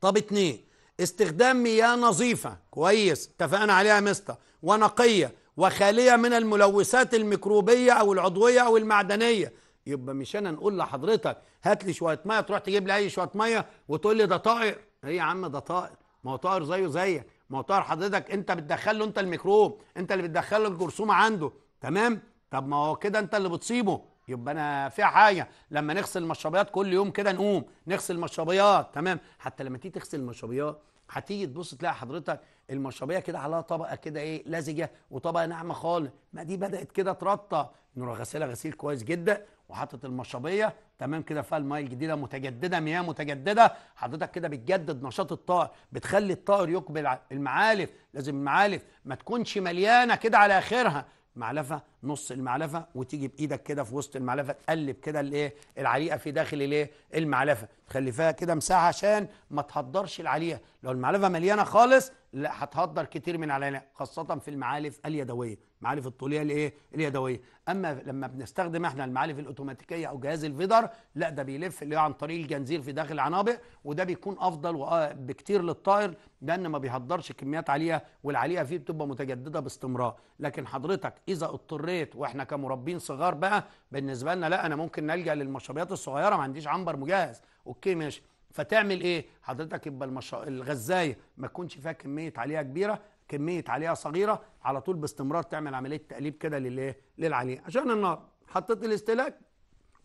طب اتنين استخدام مياه نظيفة كويس اتفقنا عليها مستر ونقية وخالية من الملوثات الميكروبية أو العضوية أو المعدنية يبقى مش أنا نقول لحضرتك هات لي شوية مية تروح تجيب لي أي شوية مية وتقول لي ده طائر إيه يا عم ده طائر ما هو طائر زيه زيك ما هو طائر حضرتك أنت بتدخل له أنت الميكروب أنت اللي بتدخل له الجرثومة عنده تمام طب ما هو كده أنت اللي بتصيبه يبقى انا فيها حاجه لما نغسل المشربيات كل يوم كده نقوم نغسل المشربيات تمام حتى لما تيجي تغسل المشربيات هتيجي تبص تلاقي حضرتك المشربيه كده عليها طبقه كده ايه لزجه وطبقه ناعمه خالص ما دي بدات كده ترطب نروح غسلها غسيل كويس جدا وحاطط المشربيه تمام كده فيها الميه الجديده متجدده مياه متجدده حضرتك كده بتجدد نشاط الطائر بتخلي الطائر يقبل المعالف لازم المعالف ما تكونش مليانه كده على اخرها معلفه نص المعلفه وتيجي بايدك كده في وسط المعلفه تقلب كده الايه العليقه في داخل الايه المعلفه تخلي فيها كده مساحه عشان ما تهدرش العليقه لو المعلفه مليانه خالص لا هتهدر كتير من علينا خاصه في المعالف اليدويه معالف الطوليه الايه اليدويه اما لما بنستخدم احنا المعالف الاوتوماتيكيه او جهاز الفيدر لا ده بيلف اللي عن طريق الجنزير في داخل العنابق وده بيكون افضل آه بكتير للطائر لان ما بيهدرش كميات عاليه والعاليه فيه بتبقى متجدده باستمرار لكن حضرتك اذا اضطريت واحنا كمربين صغار بقى بالنسبه لنا لا انا ممكن نلجا للمشربيات الصغيره ما عنديش عنبر مجهز اوكي ماشي فتعمل ايه حضرتك يبقى المشا... الغزايه ما تكونش فيها كميه عليها كبيره كميه عليها صغيره على طول باستمرار تعمل عمليه تقليب كده للايه للعليه عشان النار حطيت الاستهلاك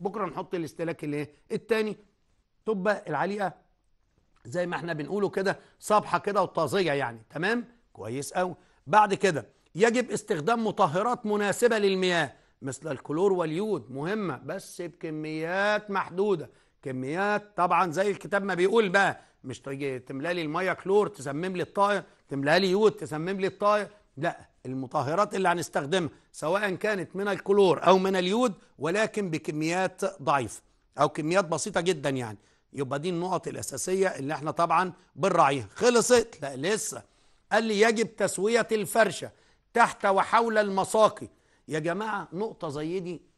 بكره نحط الاستهلاك الايه الثاني تبقى العليقه زي ما احنا بنقوله كده صبحه كده وطازيه يعني تمام كويس قوي بعد كده يجب استخدام مطهرات مناسبه للمياه مثل الكلور واليود مهمه بس بكميات محدوده كميات طبعا زي الكتاب ما بيقول بقى مش تملا لي الميه كلور تسمم لي الطائر تملا لي يود تسمم لي الطائر لا المطهرات اللي هنستخدمها سواء كانت من الكلور او من اليود ولكن بكميات ضعيفه او كميات بسيطه جدا يعني يبقى دي النقط الاساسيه اللي احنا طبعا بنراعيها خلصت لا لسه قال لي يجب تسويه الفرشه تحت وحول المساقي يا جماعه نقطه زي دي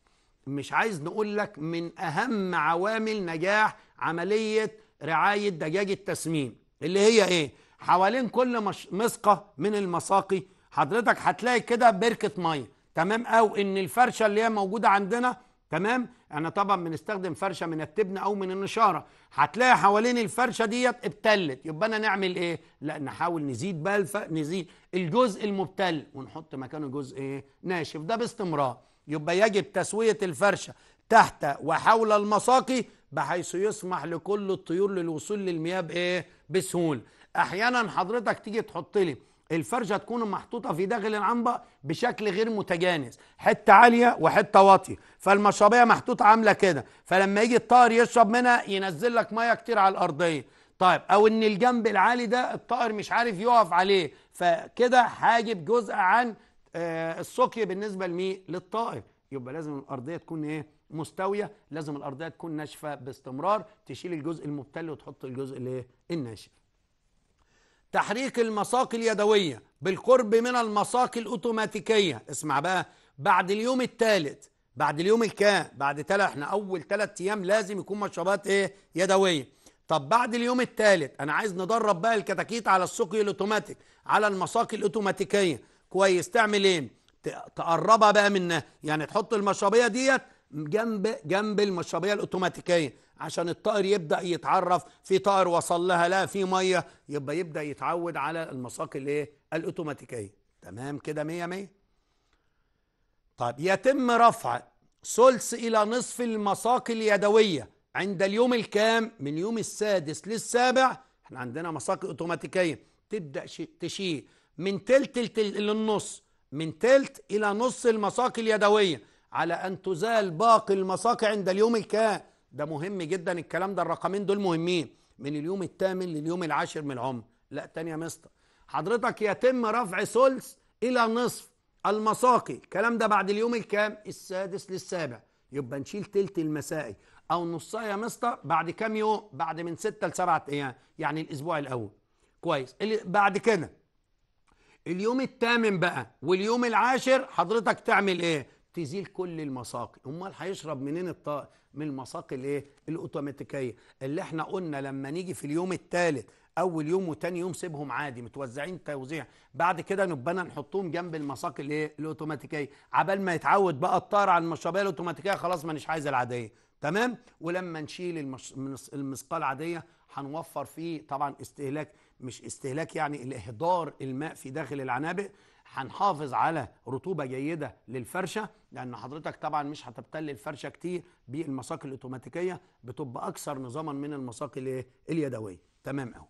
مش عايز نقول لك من أهم عوامل نجاح عملية رعاية دجاج التسمين اللي هي إيه؟ حوالين كل مش مسقة من المساقي حضرتك هتلاقي كده بركة مية تمام أو إن الفرشة اللي هي موجودة عندنا تمام احنا طبعا بنستخدم فرشه من التبن او من النشاره هتلاقي حوالين الفرشه ديت ابتلت يبقى انا نعمل ايه لا نحاول نزيد بقى نزيد الجزء المبتل ونحط مكانه جزء ايه ناشف ده باستمرار يبقى يجب تسوية الفرشة تحت وحول المساقي بحيث يسمح لكل الطيور للوصول للمياه بايه بسهوله احيانا حضرتك تيجي تحط لي الفرشه تكون محطوطه في داخل العنبه بشكل غير متجانس حته عاليه وحته واطيه فالمشربيه محطوطه عامله كده فلما يجي الطائر يشرب منها ينزل لك ميه كتير على الارضيه طيب او ان الجنب العالي ده الطائر مش عارف يقف عليه فكده حاجب جزء عن آه، السقي بالنسبه لمين للطائر يبقى لازم الارضيه تكون ايه مستويه لازم الارضيه تكون ناشفه باستمرار تشيل الجزء المبتل وتحط الجزء الايه الناشف تحريك المساق اليدويه بالقرب من المساق الاوتوماتيكيه اسمع بقى بعد اليوم الثالث بعد اليوم الكام بعد ثلاث احنا اول ثلاث ايام لازم يكون مشروبات ايه يدويه طب بعد اليوم الثالث انا عايز ندرب بقى الكتاكيت على السقي الاوتوماتيك على المساقي الاوتوماتيكيه كويس تعمل ايه تقربها بقى منها يعني تحط المشربيه ديت جنب جنب المشربيه الاوتوماتيكيه عشان الطائر يبدا يتعرف في طائر وصل لها لا في ميه يبقى يبدا يتعود على المساق الايه الاوتوماتيكيه تمام كده 100 100 طيب يتم رفع ثلث الى نصف المساق اليدويه عند اليوم الكام من يوم السادس للسابع احنا عندنا مساق اوتوماتيكيه تبدا تشيل من تلت للنص من تلت إلى نص المساقي اليدوية على أن تزال باقي المساقي عند اليوم الكام ده مهم جدا الكلام ده الرقمين دول مهمين من اليوم الثامن لليوم العاشر من العمر لا تاني يا مستر حضرتك يتم رفع ثلث إلى نصف المساقي الكلام ده بعد اليوم الكام السادس للسابع يبقى نشيل تلت المسائي او نصها يا مستر بعد كام يوم بعد من ستة لسبعة ايام يعني الاسبوع الاول كويس اللي بعد كده اليوم الثامن بقى واليوم العاشر حضرتك تعمل ايه تزيل كل المساقي امال هيشرب منين الط... من المساقي الايه الاوتوماتيكيه اللي احنا قلنا لما نيجي في اليوم الثالث اول يوم وتاني يوم سيبهم عادي متوزعين توزيع بعد كده نبقى نحطهم جنب المساقي الايه الاوتوماتيكيه عبال ما يتعود بقى الطائر على المشربيه الاوتوماتيكيه خلاص ما عايز العاديه تمام ولما نشيل المش... المسقال العاديه هنوفر فيه طبعا استهلاك مش استهلاك يعني الإهدار الماء في داخل العنابق هنحافظ على رطوبة جيدة للفرشة لأن حضرتك طبعا مش هتبتل الفرشة كتير بالمساق الأوتوماتيكية بتبقى أكثر نظاما من المساق اليدوية تمام أهو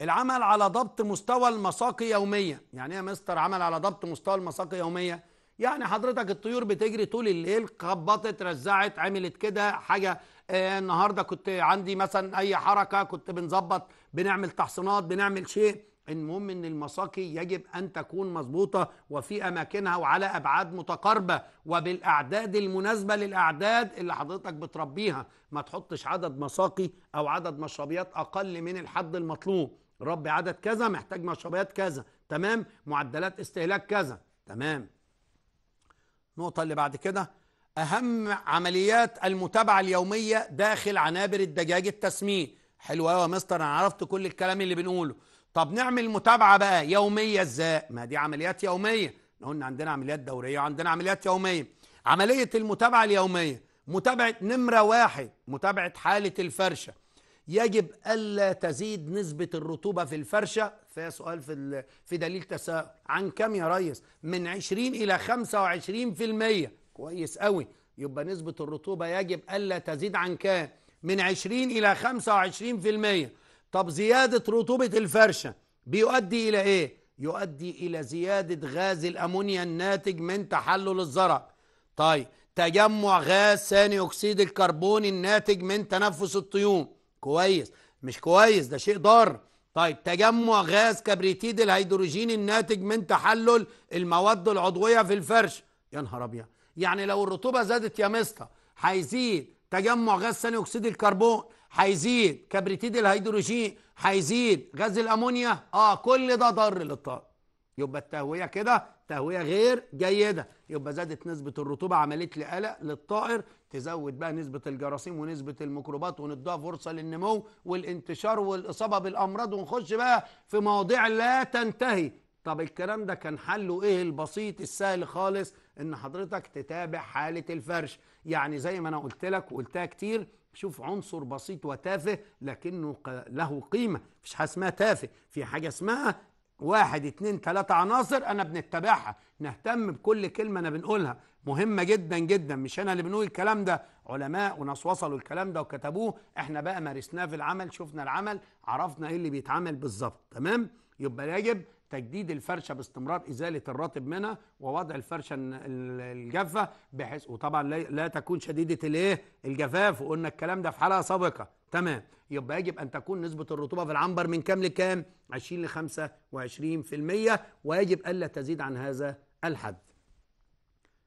العمل على ضبط مستوى المساقي يوميا يعني ايه يا مستر عمل على ضبط مستوى المساقي يوميا يعني حضرتك الطيور بتجري طول الليل خبطت رزعت عملت كده حاجه آه، النهارده كنت عندي مثلا اي حركه كنت بنظبط بنعمل تحصينات بنعمل شيء المهم ان المساقي يجب ان تكون مظبوطه وفي اماكنها وعلى ابعاد متقاربه وبالاعداد المناسبه للاعداد اللي حضرتك بتربيها ما تحطش عدد مساقي او عدد مشربيات اقل من الحد المطلوب ربي عدد كذا محتاج مشربيات كذا تمام معدلات استهلاك كذا تمام النقطة اللي بعد كده أهم عمليات المتابعة اليومية داخل عنابر الدجاج التسميد حلوة يا مستر أنا عرفت كل الكلام اللي بنقوله طب نعمل متابعة بقى يومية إزاي؟ ما دي عمليات يومية قلنا عندنا عمليات دورية وعندنا عمليات يومية عملية المتابعة اليومية متابعة نمرة واحد متابعة حالة الفرشة يجب ألا تزيد نسبة الرطوبة في الفرشة فيها سؤال في في دليل تساؤل عن كم يا ريس من 20 الى 25% كويس قوي يبقى نسبه الرطوبه يجب الا تزيد عن كام من 20 الى 25% طب زياده رطوبه الفرشه بيؤدي الى ايه يؤدي الى زياده غاز الامونيا الناتج من تحلل الزرع طيب تجمع غاز ثاني اكسيد الكربون الناتج من تنفس الطيور كويس مش كويس ده شيء ضار طيب تجمع غاز كبريتيد الهيدروجين الناتج من تحلل المواد العضويه في الفرش يا نهار ابيض يعني لو الرطوبه زادت يا مستر هيزيد تجمع غاز ثاني اكسيد الكربون هيزيد كبريتيد الهيدروجين هيزيد غاز الامونيا اه كل ده ضر للطائر يبقى التهويه كده تهويه غير جيده يبقى زادت نسبه الرطوبه عملت لي قلق للطائر تزود بقى نسبة الجراثيم ونسبة الميكروبات ونديها فرصة للنمو والانتشار والإصابة بالأمراض ونخش بقى في مواضيع لا تنتهي طب الكلام ده كان حله ايه البسيط السهل خالص ان حضرتك تتابع حالة الفرش يعني زي ما انا قلت لك وقلتها كتير شوف عنصر بسيط وتافه لكنه له قيمة مفيش حاجة اسمها تافه في حاجة اسمها واحد اتنين تلاتة عناصر انا بنتبعها نهتم بكل كلمة انا بنقولها مهمة جدا جدا مش انا اللي بنقول الكلام ده علماء وناس وصلوا الكلام ده وكتبوه احنا بقى مارسناه في العمل شفنا العمل عرفنا ايه اللي بيتعمل بالظبط تمام يبقى يجب تجديد الفرشه باستمرار ازاله الرطب منها ووضع الفرشه الجافه بحيث وطبعا لا تكون شديده الايه الجفاف وقلنا الكلام ده في حلقه سابقه تمام يبقى يجب أن تكون نسبة الرطوبة في العنبر من كام لكام 20 ل 25% ويجب ألا تزيد عن هذا الحد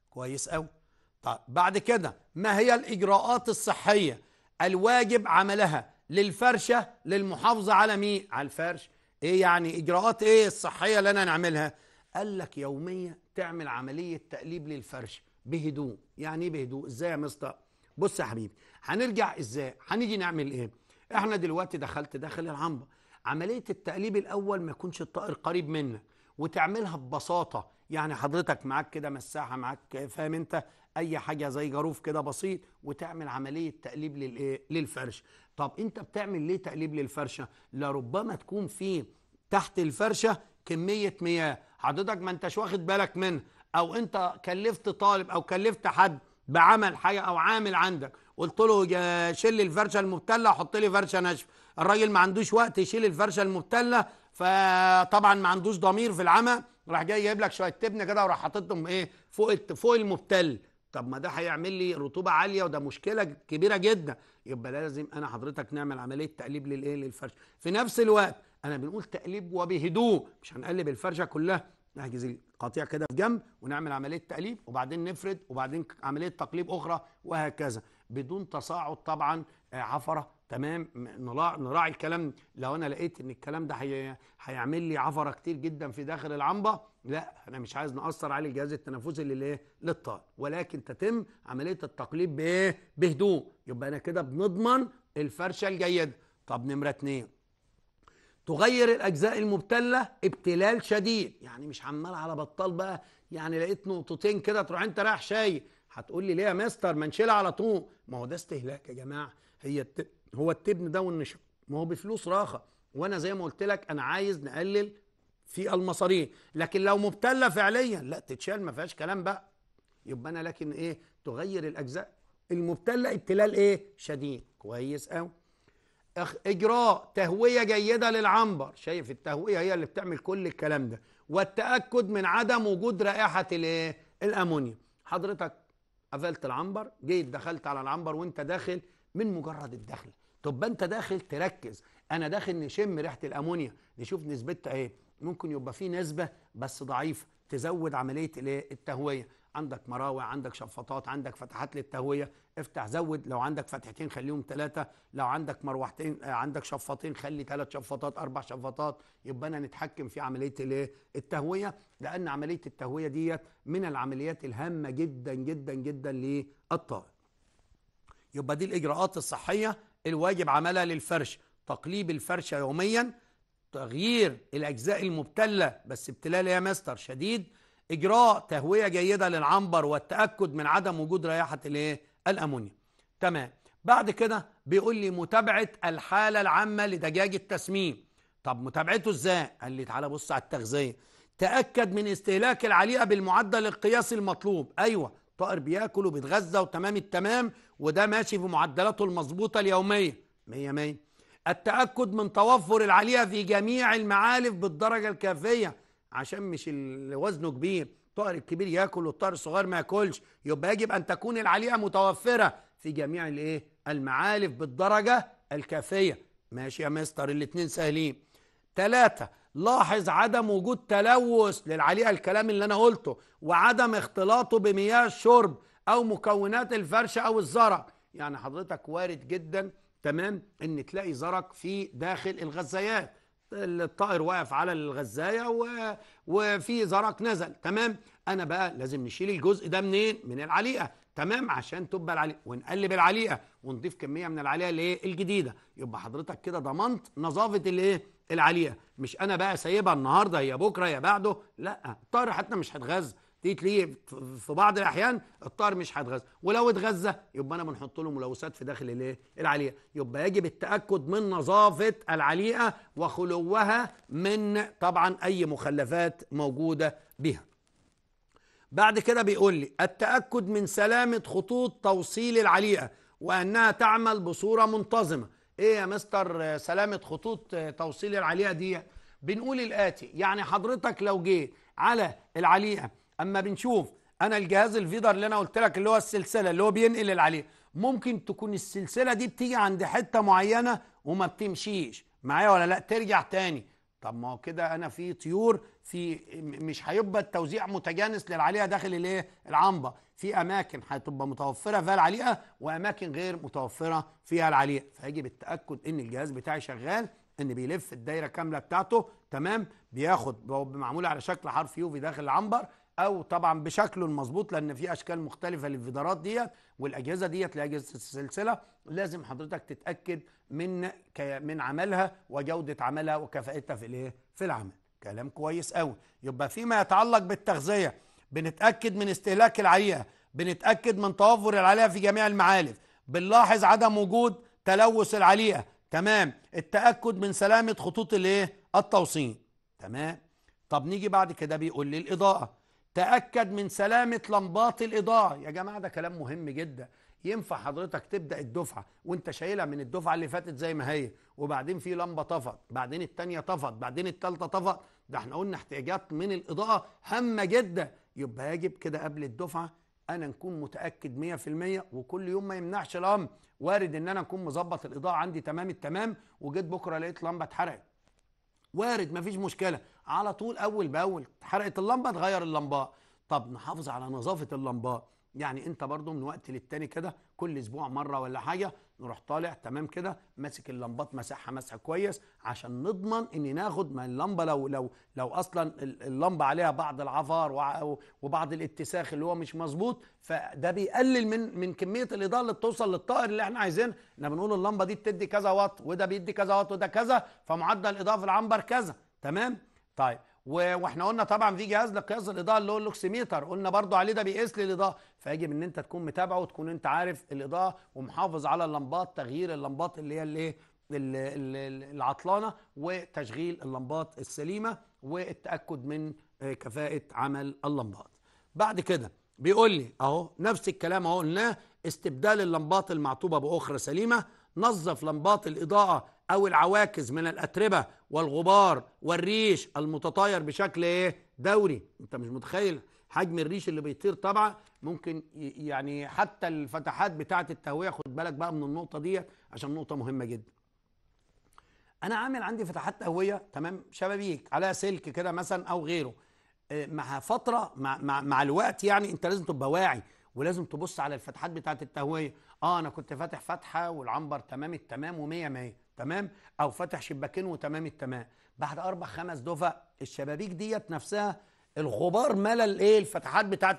كويس قوي طيب بعد كده ما هي الإجراءات الصحية الواجب عملها للفرشة للمحافظة على مين على الفرش ايه يعني اجراءات ايه الصحيه اللي انا نعملها قال لك يوميا تعمل عمليه تقليب للفرش بهدوء يعني ايه بهدوء ازاي يا مستر بص يا حبيبي هنرجع ازاي هنيجي نعمل ايه احنا دلوقتي دخلت داخل العنبه عمليه التقليب الاول ما يكونش الطائر قريب منك وتعملها ببساطه يعني حضرتك معاك كده مساحه معاك فاهم انت اي حاجه زي جاروف كده بسيط وتعمل عمليه تقليب للايه للفرش طب انت بتعمل ليه تقليب للفرشه لربما تكون في تحت الفرشه كميه مياه حضرتك ما انتش واخد بالك منها او انت كلفت طالب او كلفت حد بعمل حاجه او عامل عندك قلت له شيل الفرشه المبتله حط لي فرشه ناشفه الراجل ما عندوش وقت يشيل الفرشه المبتله فطبعا ما عندوش ضمير في العمى راح جاي جايب لك شويه تبن كده وراح حاططهم ايه فوق فوق المبتل طب ما ده هيعمل لي رطوبه عاليه وده مشكله كبيره جدا يبقى لازم انا حضرتك نعمل عمليه تقليب للايه للفرشه في نفس الوقت انا بنقول تقليب وبهدوء مش هنقلب الفرشه كلها نحجز القطيع كده في جنب ونعمل عمليه تقليب وبعدين نفرد وبعدين عمليه تقليب اخرى وهكذا بدون تصاعد طبعا آه، عفره تمام نراعي الكلام لو انا لقيت ان الكلام ده هي... هيعمل لي عفره كتير جدا في داخل العنبه لا انا مش عايز ناثر على الجهاز التنفسي للايه للطائر ولكن تتم عمليه التقليب بايه بهدوء يبقى انا كده بنضمن الفرشه الجيده طب نمره اتنين تغير الاجزاء المبتله ابتلال شديد يعني مش عمال على بطال بقى يعني لقيت نقطتين كده تروح انت رايح شايل هتقول لي ليه يا مستر ما نشيلها على طول ما هو ده استهلاك يا جماعه هي الت... هو التبن ده والنشا ما هو بفلوس راخه وانا زي ما قلت لك انا عايز نقلل في المصاريف لكن لو مبتله فعليا لا تتشال ما فيهاش كلام بقى يبقى انا لكن ايه تغير الاجزاء المبتله ابتلال ايه شديد كويس قوي اخ اجراء تهويه جيده للعنبر شايف التهويه هي اللي بتعمل كل الكلام ده والتاكد من عدم وجود رائحه الايه الامونيوم حضرتك قفلت العنبر جيت دخلت على العنبر وانت داخل من مجرد الدخل طب انت داخل تركز انا داخل نشم ريحه الامونيا نشوف نسبتها ايه ممكن يبقى في نسبه بس ضعيفه تزود عمليه التهويه عندك مراوع عندك شفاطات عندك فتحات للتهويه افتح زود لو عندك فتحتين خليهم ثلاثه لو عندك مروحتين آه، عندك شفاطين خلي ثلاث شفاطات اربع شفاطات يبقى انا نتحكم في عمليه الايه التهويه لان عمليه التهويه ديت من العمليات الهامه جدا جدا جدا للطائر يبقى دي الاجراءات الصحيه الواجب عملها للفرش تقليب الفرشه يوميا تغيير الاجزاء المبتله بس ابتلال يا مستر شديد اجراء تهويه جيده للعنبر والتاكد من عدم وجود رائحه الايه الامونيا تمام بعد كده بيقول لي متابعه الحاله العامه لدجاج التسميم طب متابعته ازاي قال لي تعالى بص على التغذيه تاكد من استهلاك العليقه بالمعدل القياسي المطلوب ايوه الطائر بياكل وبيتغذى وتمام التمام وده ماشي في معدلاته المظبوطه اليوميه 100 100 التاكد من توفر العليقه في جميع المعالف بالدرجه الكافيه عشان مش وزنه كبير الطائر الكبير ياكل والطائر الصغير ما ياكلش يبقى يجب ان تكون العليقه متوفره في جميع الايه المعالف بالدرجه الكافيه ماشي يا مستر الاثنين سهلين ثلاثة لاحظ عدم وجود تلوث للعليقة الكلام اللي أنا قلته وعدم اختلاطه بمياه الشرب أو مكونات الفرش أو الزرق يعني حضرتك وارد جدا تمام إن تلاقي زرق في داخل الغزيات الطائر واقف على الغزايه و... وفي زرق نزل تمام انا بقى لازم نشيل الجزء ده منين من العليقه تمام عشان تبقى العليقه ونقلب العليقه ونضيف كميه من العليقه الايه الجديده يبقى حضرتك كده ضمنت نظافه الايه العليقه مش انا بقى سايبها النهارده هي بكره يا بعده لا الطائر حتى مش هيتغذى تيجي تلاقيه في بعض الاحيان الطائر مش هيتغذى ولو اتغذى يبقى انا بنحط له ملوثات في داخل الايه العليقه يبقى يجب التاكد من نظافه العليقه وخلوها من طبعا اي مخلفات موجوده بها بعد كده بيقول لي التاكد من سلامه خطوط توصيل العليقه وانها تعمل بصوره منتظمه ايه يا مستر سلامه خطوط توصيل العليقه دي بنقول الاتي يعني حضرتك لو جيت على العليقه اما بنشوف انا الجهاز الفيدر اللي انا قلت لك اللي هو السلسله اللي هو بينقل اللي عليه ممكن تكون السلسله دي بتيجي عند حته معينه وما بتمشيش معايا ولا لا ترجع تاني طب ما هو كده انا في طيور في مش هيبقى التوزيع متجانس للعليقه داخل الايه العنبه في اماكن هتبقى متوفره فيها العليقه واماكن غير متوفره فيها العليقه فيجب التاكد ان الجهاز بتاعي شغال ان بيلف الدايره كامله بتاعته تمام بياخد معمول على شكل حرف يوفي داخل العنبر او طبعا بشكله المظبوط لان في اشكال مختلفه للفيدرات ديت والاجهزه ديت لاجهزه السلسله لازم حضرتك تتاكد من من عملها وجوده عملها وكفاءتها في الايه في العمل كلام كويس قوي يبقى فيما يتعلق بالتغذيه بنتاكد من استهلاك العليقه بنتاكد من توفر العليقه في جميع المعالف بنلاحظ عدم وجود تلوث العليقه تمام التاكد من سلامه خطوط الايه التوصيل تمام طب نيجي بعد كده بيقول لي الاضاءه تأكد من سلامة لمبات الإضاءة يا جماعة ده كلام مهم جدا ينفع حضرتك تبدأ الدفعة وانت شايلها من الدفعة اللي فاتت زي ما هي وبعدين في لمبة طفت بعدين التانية طفت بعدين التالتة طفت ده احنا قلنا احتياجات من الإضاءة هامة جدا يبقى يجب كده قبل الدفعة أنا نكون متأكد 100% وكل يوم ما يمنعش الأمر وارد إن أنا أكون مظبط الإضاءة عندي تمام التمام وجيت بكرة لقيت لمبة اتحرقت وارد مفيش مشكله على طول اول باول حرقة اللمبه تغير اللمبه طب نحافظ على نظافه اللمبه يعني انت برضو من وقت للتاني كده كل اسبوع مره ولا حاجه نروح طالع تمام كده ماسك اللمبات مسحها مسح كويس عشان نضمن ان ناخد ما اللمبه لو لو لو اصلا اللمبه عليها بعض العفار وبعض الاتساخ اللي هو مش مظبوط فده بيقلل من من كميه الاضاءه اللي بتوصل للطائر اللي احنا عايزينها احنا بنقول اللمبه دي بتدي كذا وات وده بيدي كذا وات وده كذا فمعدل الاضاءه في العنبر كذا تمام طيب واحنا قلنا طبعا في جهاز لقياس الاضاءه اللي هو اللوكسيميتر قلنا برضه عليه ده بيقيس لي الاضاءه فيجب ان انت تكون متابعه وتكون انت عارف الاضاءه ومحافظ على اللمبات تغيير اللمبات اللي هي الايه العطلانه وتشغيل اللمبات السليمه والتاكد من كفاءه عمل اللمبات بعد كده بيقول لي اهو نفس الكلام اهو قلناه استبدال اللمبات المعطوبه باخرى سليمه نظف لمبات الإضاءة أو العواكز من الأتربة والغبار والريش المتطاير بشكل إيه؟ دوري أنت مش متخيل حجم الريش اللي بيطير طبعا ممكن يعني حتى الفتحات بتاعة التهوية خد بالك بقى من النقطة دي عشان نقطة مهمة جدا أنا عامل عندي فتحات تهوية تمام شبابيك عليها سلك كده مثلا أو غيره آه، مع فترة مع, مع, مع الوقت يعني أنت لازم تبقى واعي ولازم تبص على الفتحات بتاعه التهويه اه انا كنت فاتح فتحه والعنبر تمام التمام و100 100 تمام او فاتح شباكين وتمام التمام بعد اربع خمس دفع الشبابيك ديت نفسها الغبار ملى الايه الفتحات بتاعه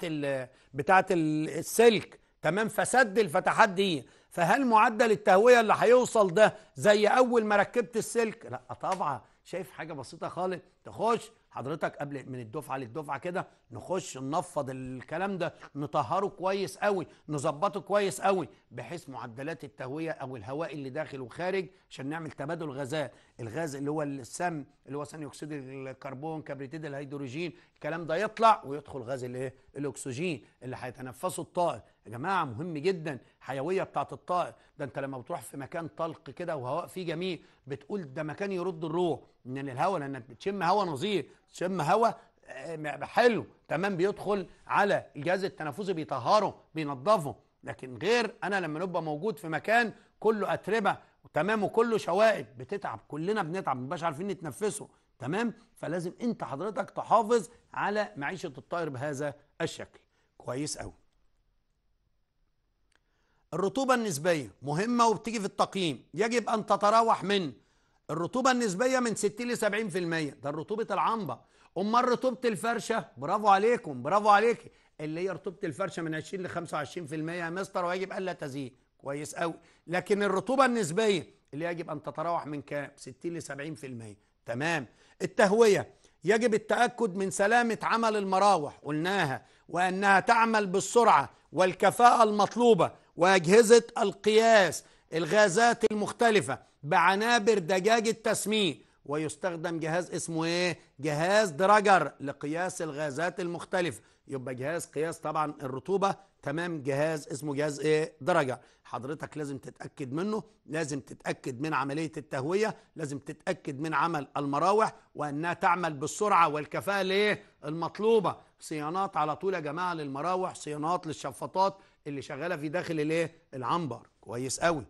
بتاعه السلك تمام فسد الفتحات دي فهل معدل التهويه اللي هيوصل ده زي اول ما ركبت السلك لا طبعا شايف حاجه بسيطه خالص تخش حضرتك قبل من الدفعه للدفعه كده نخش ننفض الكلام ده نطهره كويس قوي نظبطه كويس قوي بحيث معدلات التهويه او الهواء اللي داخل وخارج عشان نعمل تبادل غازات الغاز اللي هو السم اللي هو ثاني اكسيد الكربون كبريتيد الهيدروجين الكلام ده يطلع ويدخل غاز الايه الاكسجين اللي هيتنفسه الطائر يا جماعه مهم جدا حيويه بتاعه الطائر ده انت لما بتروح في مكان طلق كده وهواء فيه جميل بتقول ده مكان يرد الروح من الهواء لانك بتشم هواء نظيف بتشم هواء آه، حلو تمام بيدخل على الجهاز التنفسي بيطهره بينظفه لكن غير انا لما نبقى موجود في مكان كله اتربه تمام وكله شوائب بتتعب كلنا بنتعب مبقاش عارفين نتنفسه تمام فلازم انت حضرتك تحافظ على معيشه الطائر بهذا الشكل كويس قوي الرطوبة النسبية مهمة وبتيجي في التقييم يجب أن تتراوح من الرطوبة النسبية من 60 ل 70% ده رطوبة العنبر امال رطوبه الفرشه برافو عليكم برافو عليك اللي هي رطوبه الفرشه من 20 ل 25% يا مستر ويجب الا تزيد كويس قوي لكن الرطوبه النسبيه اللي يجب ان تتراوح من كام 60 ل 70% تمام التهويه يجب التاكد من سلامه عمل المراوح قلناها وانها تعمل بالسرعه والكفاءه المطلوبه واجهزه القياس الغازات المختلفه بعنابر دجاج التسمين ويستخدم جهاز اسمه ايه جهاز دراجر لقياس الغازات المختلفه يبقى جهاز قياس طبعا الرطوبه تمام جهاز اسمه جهاز ايه درجه حضرتك لازم تتاكد منه لازم تتاكد من عمليه التهويه لازم تتاكد من عمل المراوح وانها تعمل بالسرعه والكفاءه الايه المطلوبه صيانات على طول يا جماعه للمراوح صيانات للشفاطات اللي شغاله في داخل الايه العنبر كويس قوي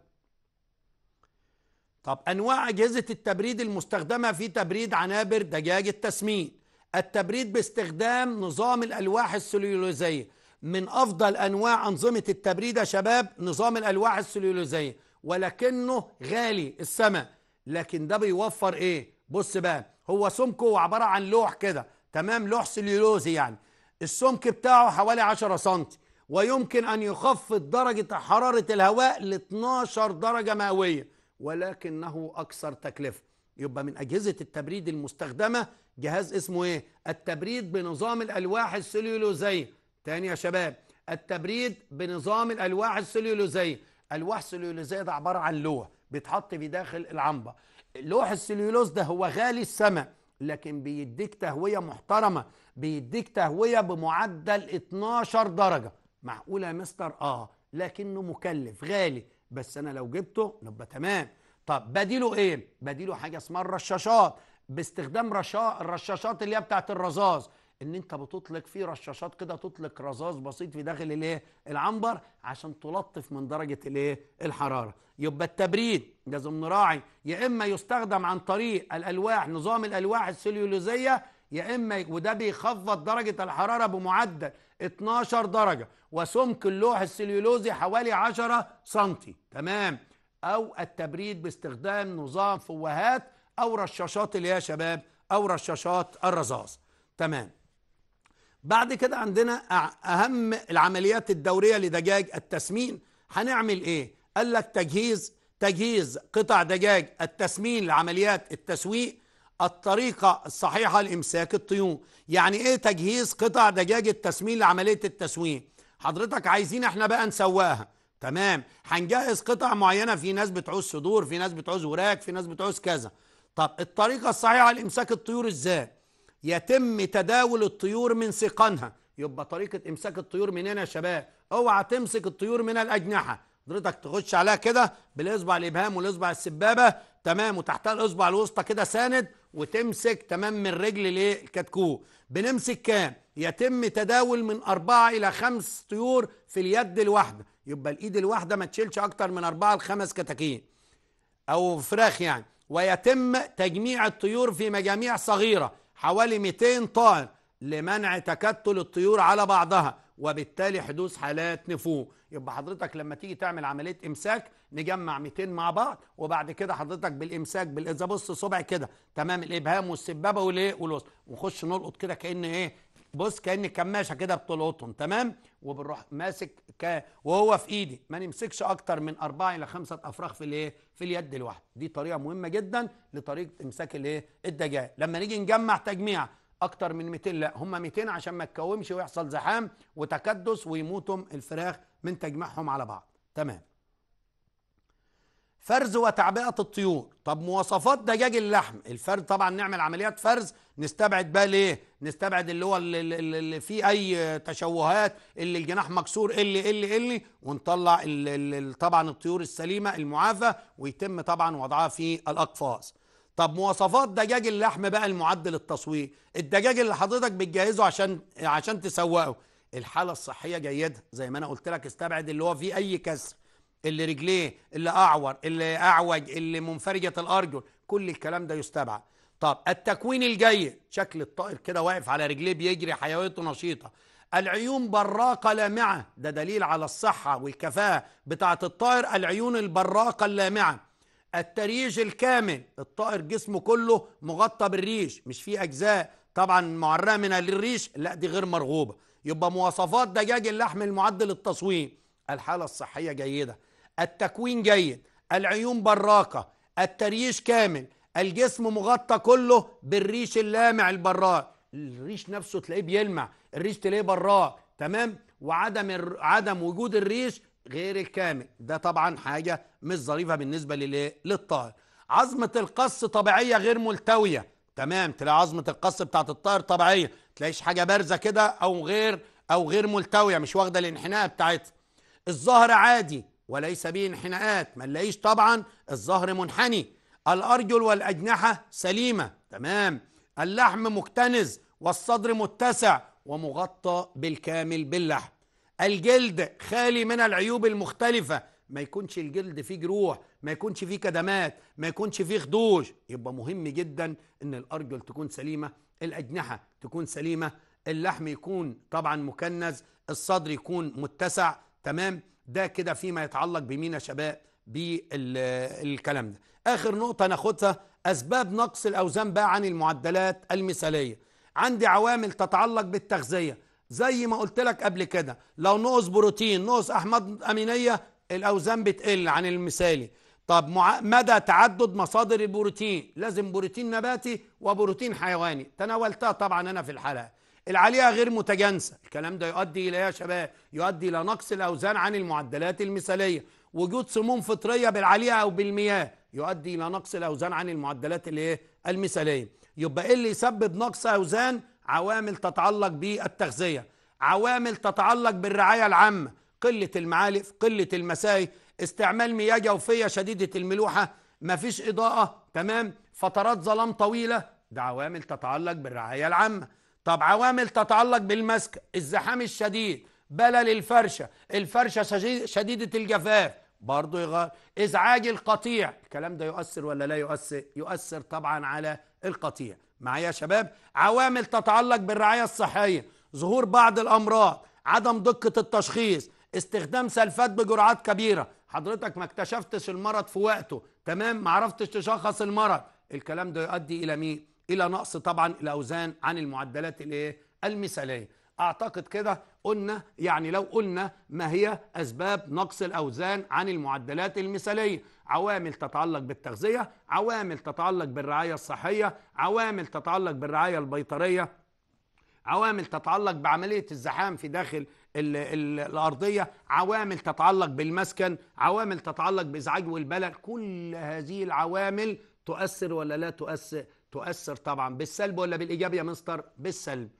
طب أنواع أجهزة التبريد المستخدمة في تبريد عنابر دجاج التسمين التبريد باستخدام نظام الألواح السليولوزية من أفضل أنواع أنظمة التبريد يا شباب نظام الألواح السليولوزية ولكنه غالي السماء لكن ده بيوفر إيه بص بقى هو سمكه عبارة عن لوح كده تمام لوح سليولوزي يعني السمك بتاعه حوالي 10 سم ويمكن أن يخفض درجة حرارة الهواء ل 12 درجة مئوية ولكنه أكثر تكلفة يبقى من أجهزة التبريد المستخدمة جهاز اسمه إيه؟ التبريد بنظام الألواح السليولوزية تاني يا شباب التبريد بنظام الألواح السليولوزية ألواح السليولوزية ده عبارة عن لوح بيتحط في داخل العنبة لوح السليولوز ده هو غالي السماء لكن بيديك تهوية محترمة بيديك تهوية بمعدل 12 درجة معقولة يا مستر آه لكنه مكلف غالي بس انا لو جبته نبقى تمام طب بديله ايه بديله حاجه اسمها الرشاشات باستخدام رشا... الرشاشات اللي هي بتاعت الرزاز ان انت بتطلق فيه رشاشات كده تطلق رزاز بسيط في داخل الايه العنبر عشان تلطف من درجه الايه الحراره يبقى التبريد لازم نراعي يا اما يستخدم عن طريق الالواح نظام الالواح السليولوزيه يا اما وده بيخفض درجه الحراره بمعدل 12 درجه وسمك اللوح السليولوزي حوالي 10 سم تمام او التبريد باستخدام نظام فوهات او رشاشات اللي هي شباب او رشاشات الرذاذ تمام بعد كده عندنا اهم العمليات الدوريه لدجاج التسمين هنعمل ايه قال لك تجهيز تجهيز قطع دجاج التسمين لعمليات التسويق الطريقة الصحيحة لإمساك الطيور يعني إيه تجهيز قطع دجاج التسمين لعملية التسويق حضرتك عايزين احنا بقى نسواها تمام هنجهز قطع معينه في ناس بتعوز صدور في ناس بتعوز وراك في ناس بتعوز كذا طب الطريقه الصحيحه لامساك الطيور ازاي يتم تداول الطيور من سيقانها يبقى طريقه امساك الطيور من هنا يا شباب اوعى تمسك الطيور من الاجنحه حضرتك تخش عليها كده بالاصبع الابهام والاصبع السبابه تمام وتحتها الاصبع الوسطى كده ساند وتمسك تمام رجل للكتكوت بنمسك كام يتم تداول من أربعة إلى خمس طيور في اليد الواحدة يبقى الإيد الواحدة ما تشيلش أكتر من أربعة لخمس كتاكين أو فراخ يعني ويتم تجميع الطيور في مجاميع صغيرة حوالي 200 طائر لمنع تكتل الطيور على بعضها وبالتالي حدوث حالات نفو يبقى حضرتك لما تيجي تعمل عمليه امساك نجمع 200 مع بعض وبعد كده حضرتك بالامساك بالاذا بص صبع كده تمام الابهام والسبابه والايه والوسط ونخش نلقط كده كان ايه بص كان كماشه كده بتلقطهم تمام وبنروح ماسك ك... وهو في ايدي ما نمسكش اكتر من أربعة الى خمسة أفراخ في الايه في اليد الواحده دي طريقه مهمه جدا لطريقه امساك الايه الدجاج لما نيجي نجمع تجميع اكتر من 200 لا هم 200 عشان ما تكومش ويحصل زحام وتكدس ويموتوا الفراخ من تجميعهم على بعض تمام فرز وتعبئه الطيور طب مواصفات دجاج اللحم الفرز طبعا نعمل عمليات فرز نستبعد بقى ليه نستبعد اللي هو اللي, اللي فيه اي تشوهات اللي الجناح مكسور اللي اللي اللي ونطلع اللي طبعا الطيور السليمه المعافى ويتم طبعا وضعها في الاقفاص طب مواصفات دجاج اللحم بقى المعدل التصوير الدجاج اللي حضرتك بتجهزه عشان عشان تسوقه الحاله الصحيه جيده زي ما انا قلت لك استبعد اللي هو فيه اي كسر اللي رجليه اللي اعور اللي اعوج اللي منفرجه الارجل كل الكلام ده يستبعد طب التكوين الجيد شكل الطائر كده واقف على رجليه بيجري حيويته نشيطه العيون براقه لامعه ده دليل على الصحه والكفاءه بتاعه الطائر العيون البراقه اللامعه التريش الكامل الطائر جسمه كله مغطى بالريش مش فيه أجزاء طبعا معرقة من الريش لا دي غير مرغوبة يبقى مواصفات دجاج اللحم المعد للتصوير الحالة الصحية جيدة التكوين جيد العيون براقة التريش كامل الجسم مغطى كله بالريش اللامع البراق الريش نفسه تلاقيه بيلمع الريش تلاقيه براق تمام وعدم عدم وجود الريش غير الكامل ده طبعا حاجة مش ظريفة بالنسبة للطائر عظمة القص طبيعية غير ملتوية تمام تلاقي عظمة القص بتاعت الطائر طبيعية تلاقيش حاجة بارزة كده أو غير أو غير ملتوية مش واخدة الانحناء بتاعتها الظهر عادي وليس به انحناءات ما نلاقيش طبعا الظهر منحني الأرجل والأجنحة سليمة تمام اللحم مكتنز والصدر متسع ومغطى بالكامل باللحم الجلد خالي من العيوب المختلفة ما يكونش الجلد فيه جروح ما يكونش فيه كدمات ما يكونش فيه خدوش يبقى مهم جدا ان الارجل تكون سليمة الاجنحة تكون سليمة اللحم يكون طبعا مكنز الصدر يكون متسع تمام ده كده فيما يتعلق بمينا شباب بالكلام ده اخر نقطة ناخدها اسباب نقص الاوزان بقى عن المعدلات المثالية عندي عوامل تتعلق بالتغذية زي ما قلت لك قبل كده لو نقص بروتين نقص احماض امينيه الاوزان بتقل عن المثالي طب مدى تعدد مصادر البروتين لازم بروتين نباتي وبروتين حيواني تناولتها طبعا انا في الحلقه العاليه غير متجانسه الكلام ده يؤدي الى إيه يا شباب يؤدي الى نقص الاوزان عن المعدلات المثاليه وجود سموم فطريه بالعاليه او بالمياه يؤدي الى نقص الاوزان عن المعدلات الايه المثاليه يبقى ايه اللي يسبب نقص اوزان عوامل تتعلق بالتغذية عوامل تتعلق بالرعاية العامة قلة المعالف قلة المساي استعمال مياه جوفية شديدة الملوحة مفيش إضاءة تمام فترات ظلام طويلة ده عوامل تتعلق بالرعاية العامة طب عوامل تتعلق بالمسك الزحام الشديد بلل الفرشة الفرشة شديدة الجفاف برضه يغير ازعاج القطيع الكلام ده يؤثر ولا لا يؤثر يؤثر طبعا على القطيع معايا يا شباب عوامل تتعلق بالرعاية الصحية ظهور بعض الأمراض عدم دقة التشخيص استخدام سلفات بجرعات كبيرة حضرتك ما اكتشفتش المرض في وقته تمام ما عرفتش تشخص المرض الكلام ده يؤدي إلى مين؟ إلى نقص طبعا الأوزان عن المعدلات الايه؟ المثالية اعتقد كده قلنا يعني لو قلنا ما هي اسباب نقص الاوزان عن المعدلات المثاليه عوامل تتعلق بالتغذيه عوامل تتعلق بالرعايه الصحيه عوامل تتعلق بالرعايه البيطريه عوامل تتعلق بعملية الزحام في داخل الـ الـ الأرضية عوامل تتعلق بالمسكن عوامل تتعلق بإزعاج والبلد كل هذه العوامل تؤثر ولا لا تؤثر تؤثر طبعا بالسلب ولا بالإيجاب يا مستر بالسلب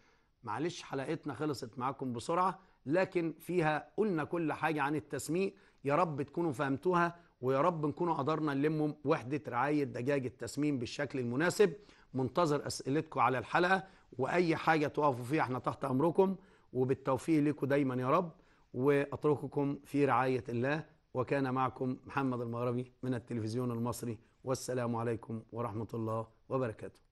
معلش حلقتنا خلصت معاكم بسرعة لكن فيها قلنا كل حاجة عن التسميق يا رب تكونوا فهمتوها ويا رب نكونوا قدرنا نلم وحدة رعاية دجاج التسميم بالشكل المناسب منتظر أسئلتكم على الحلقة وأي حاجة تقفوا فيها احنا تحت أمركم وبالتوفيق لكم دايما يا رب وأترككم في رعاية الله وكان معكم محمد المغربي من التلفزيون المصري والسلام عليكم ورحمة الله وبركاته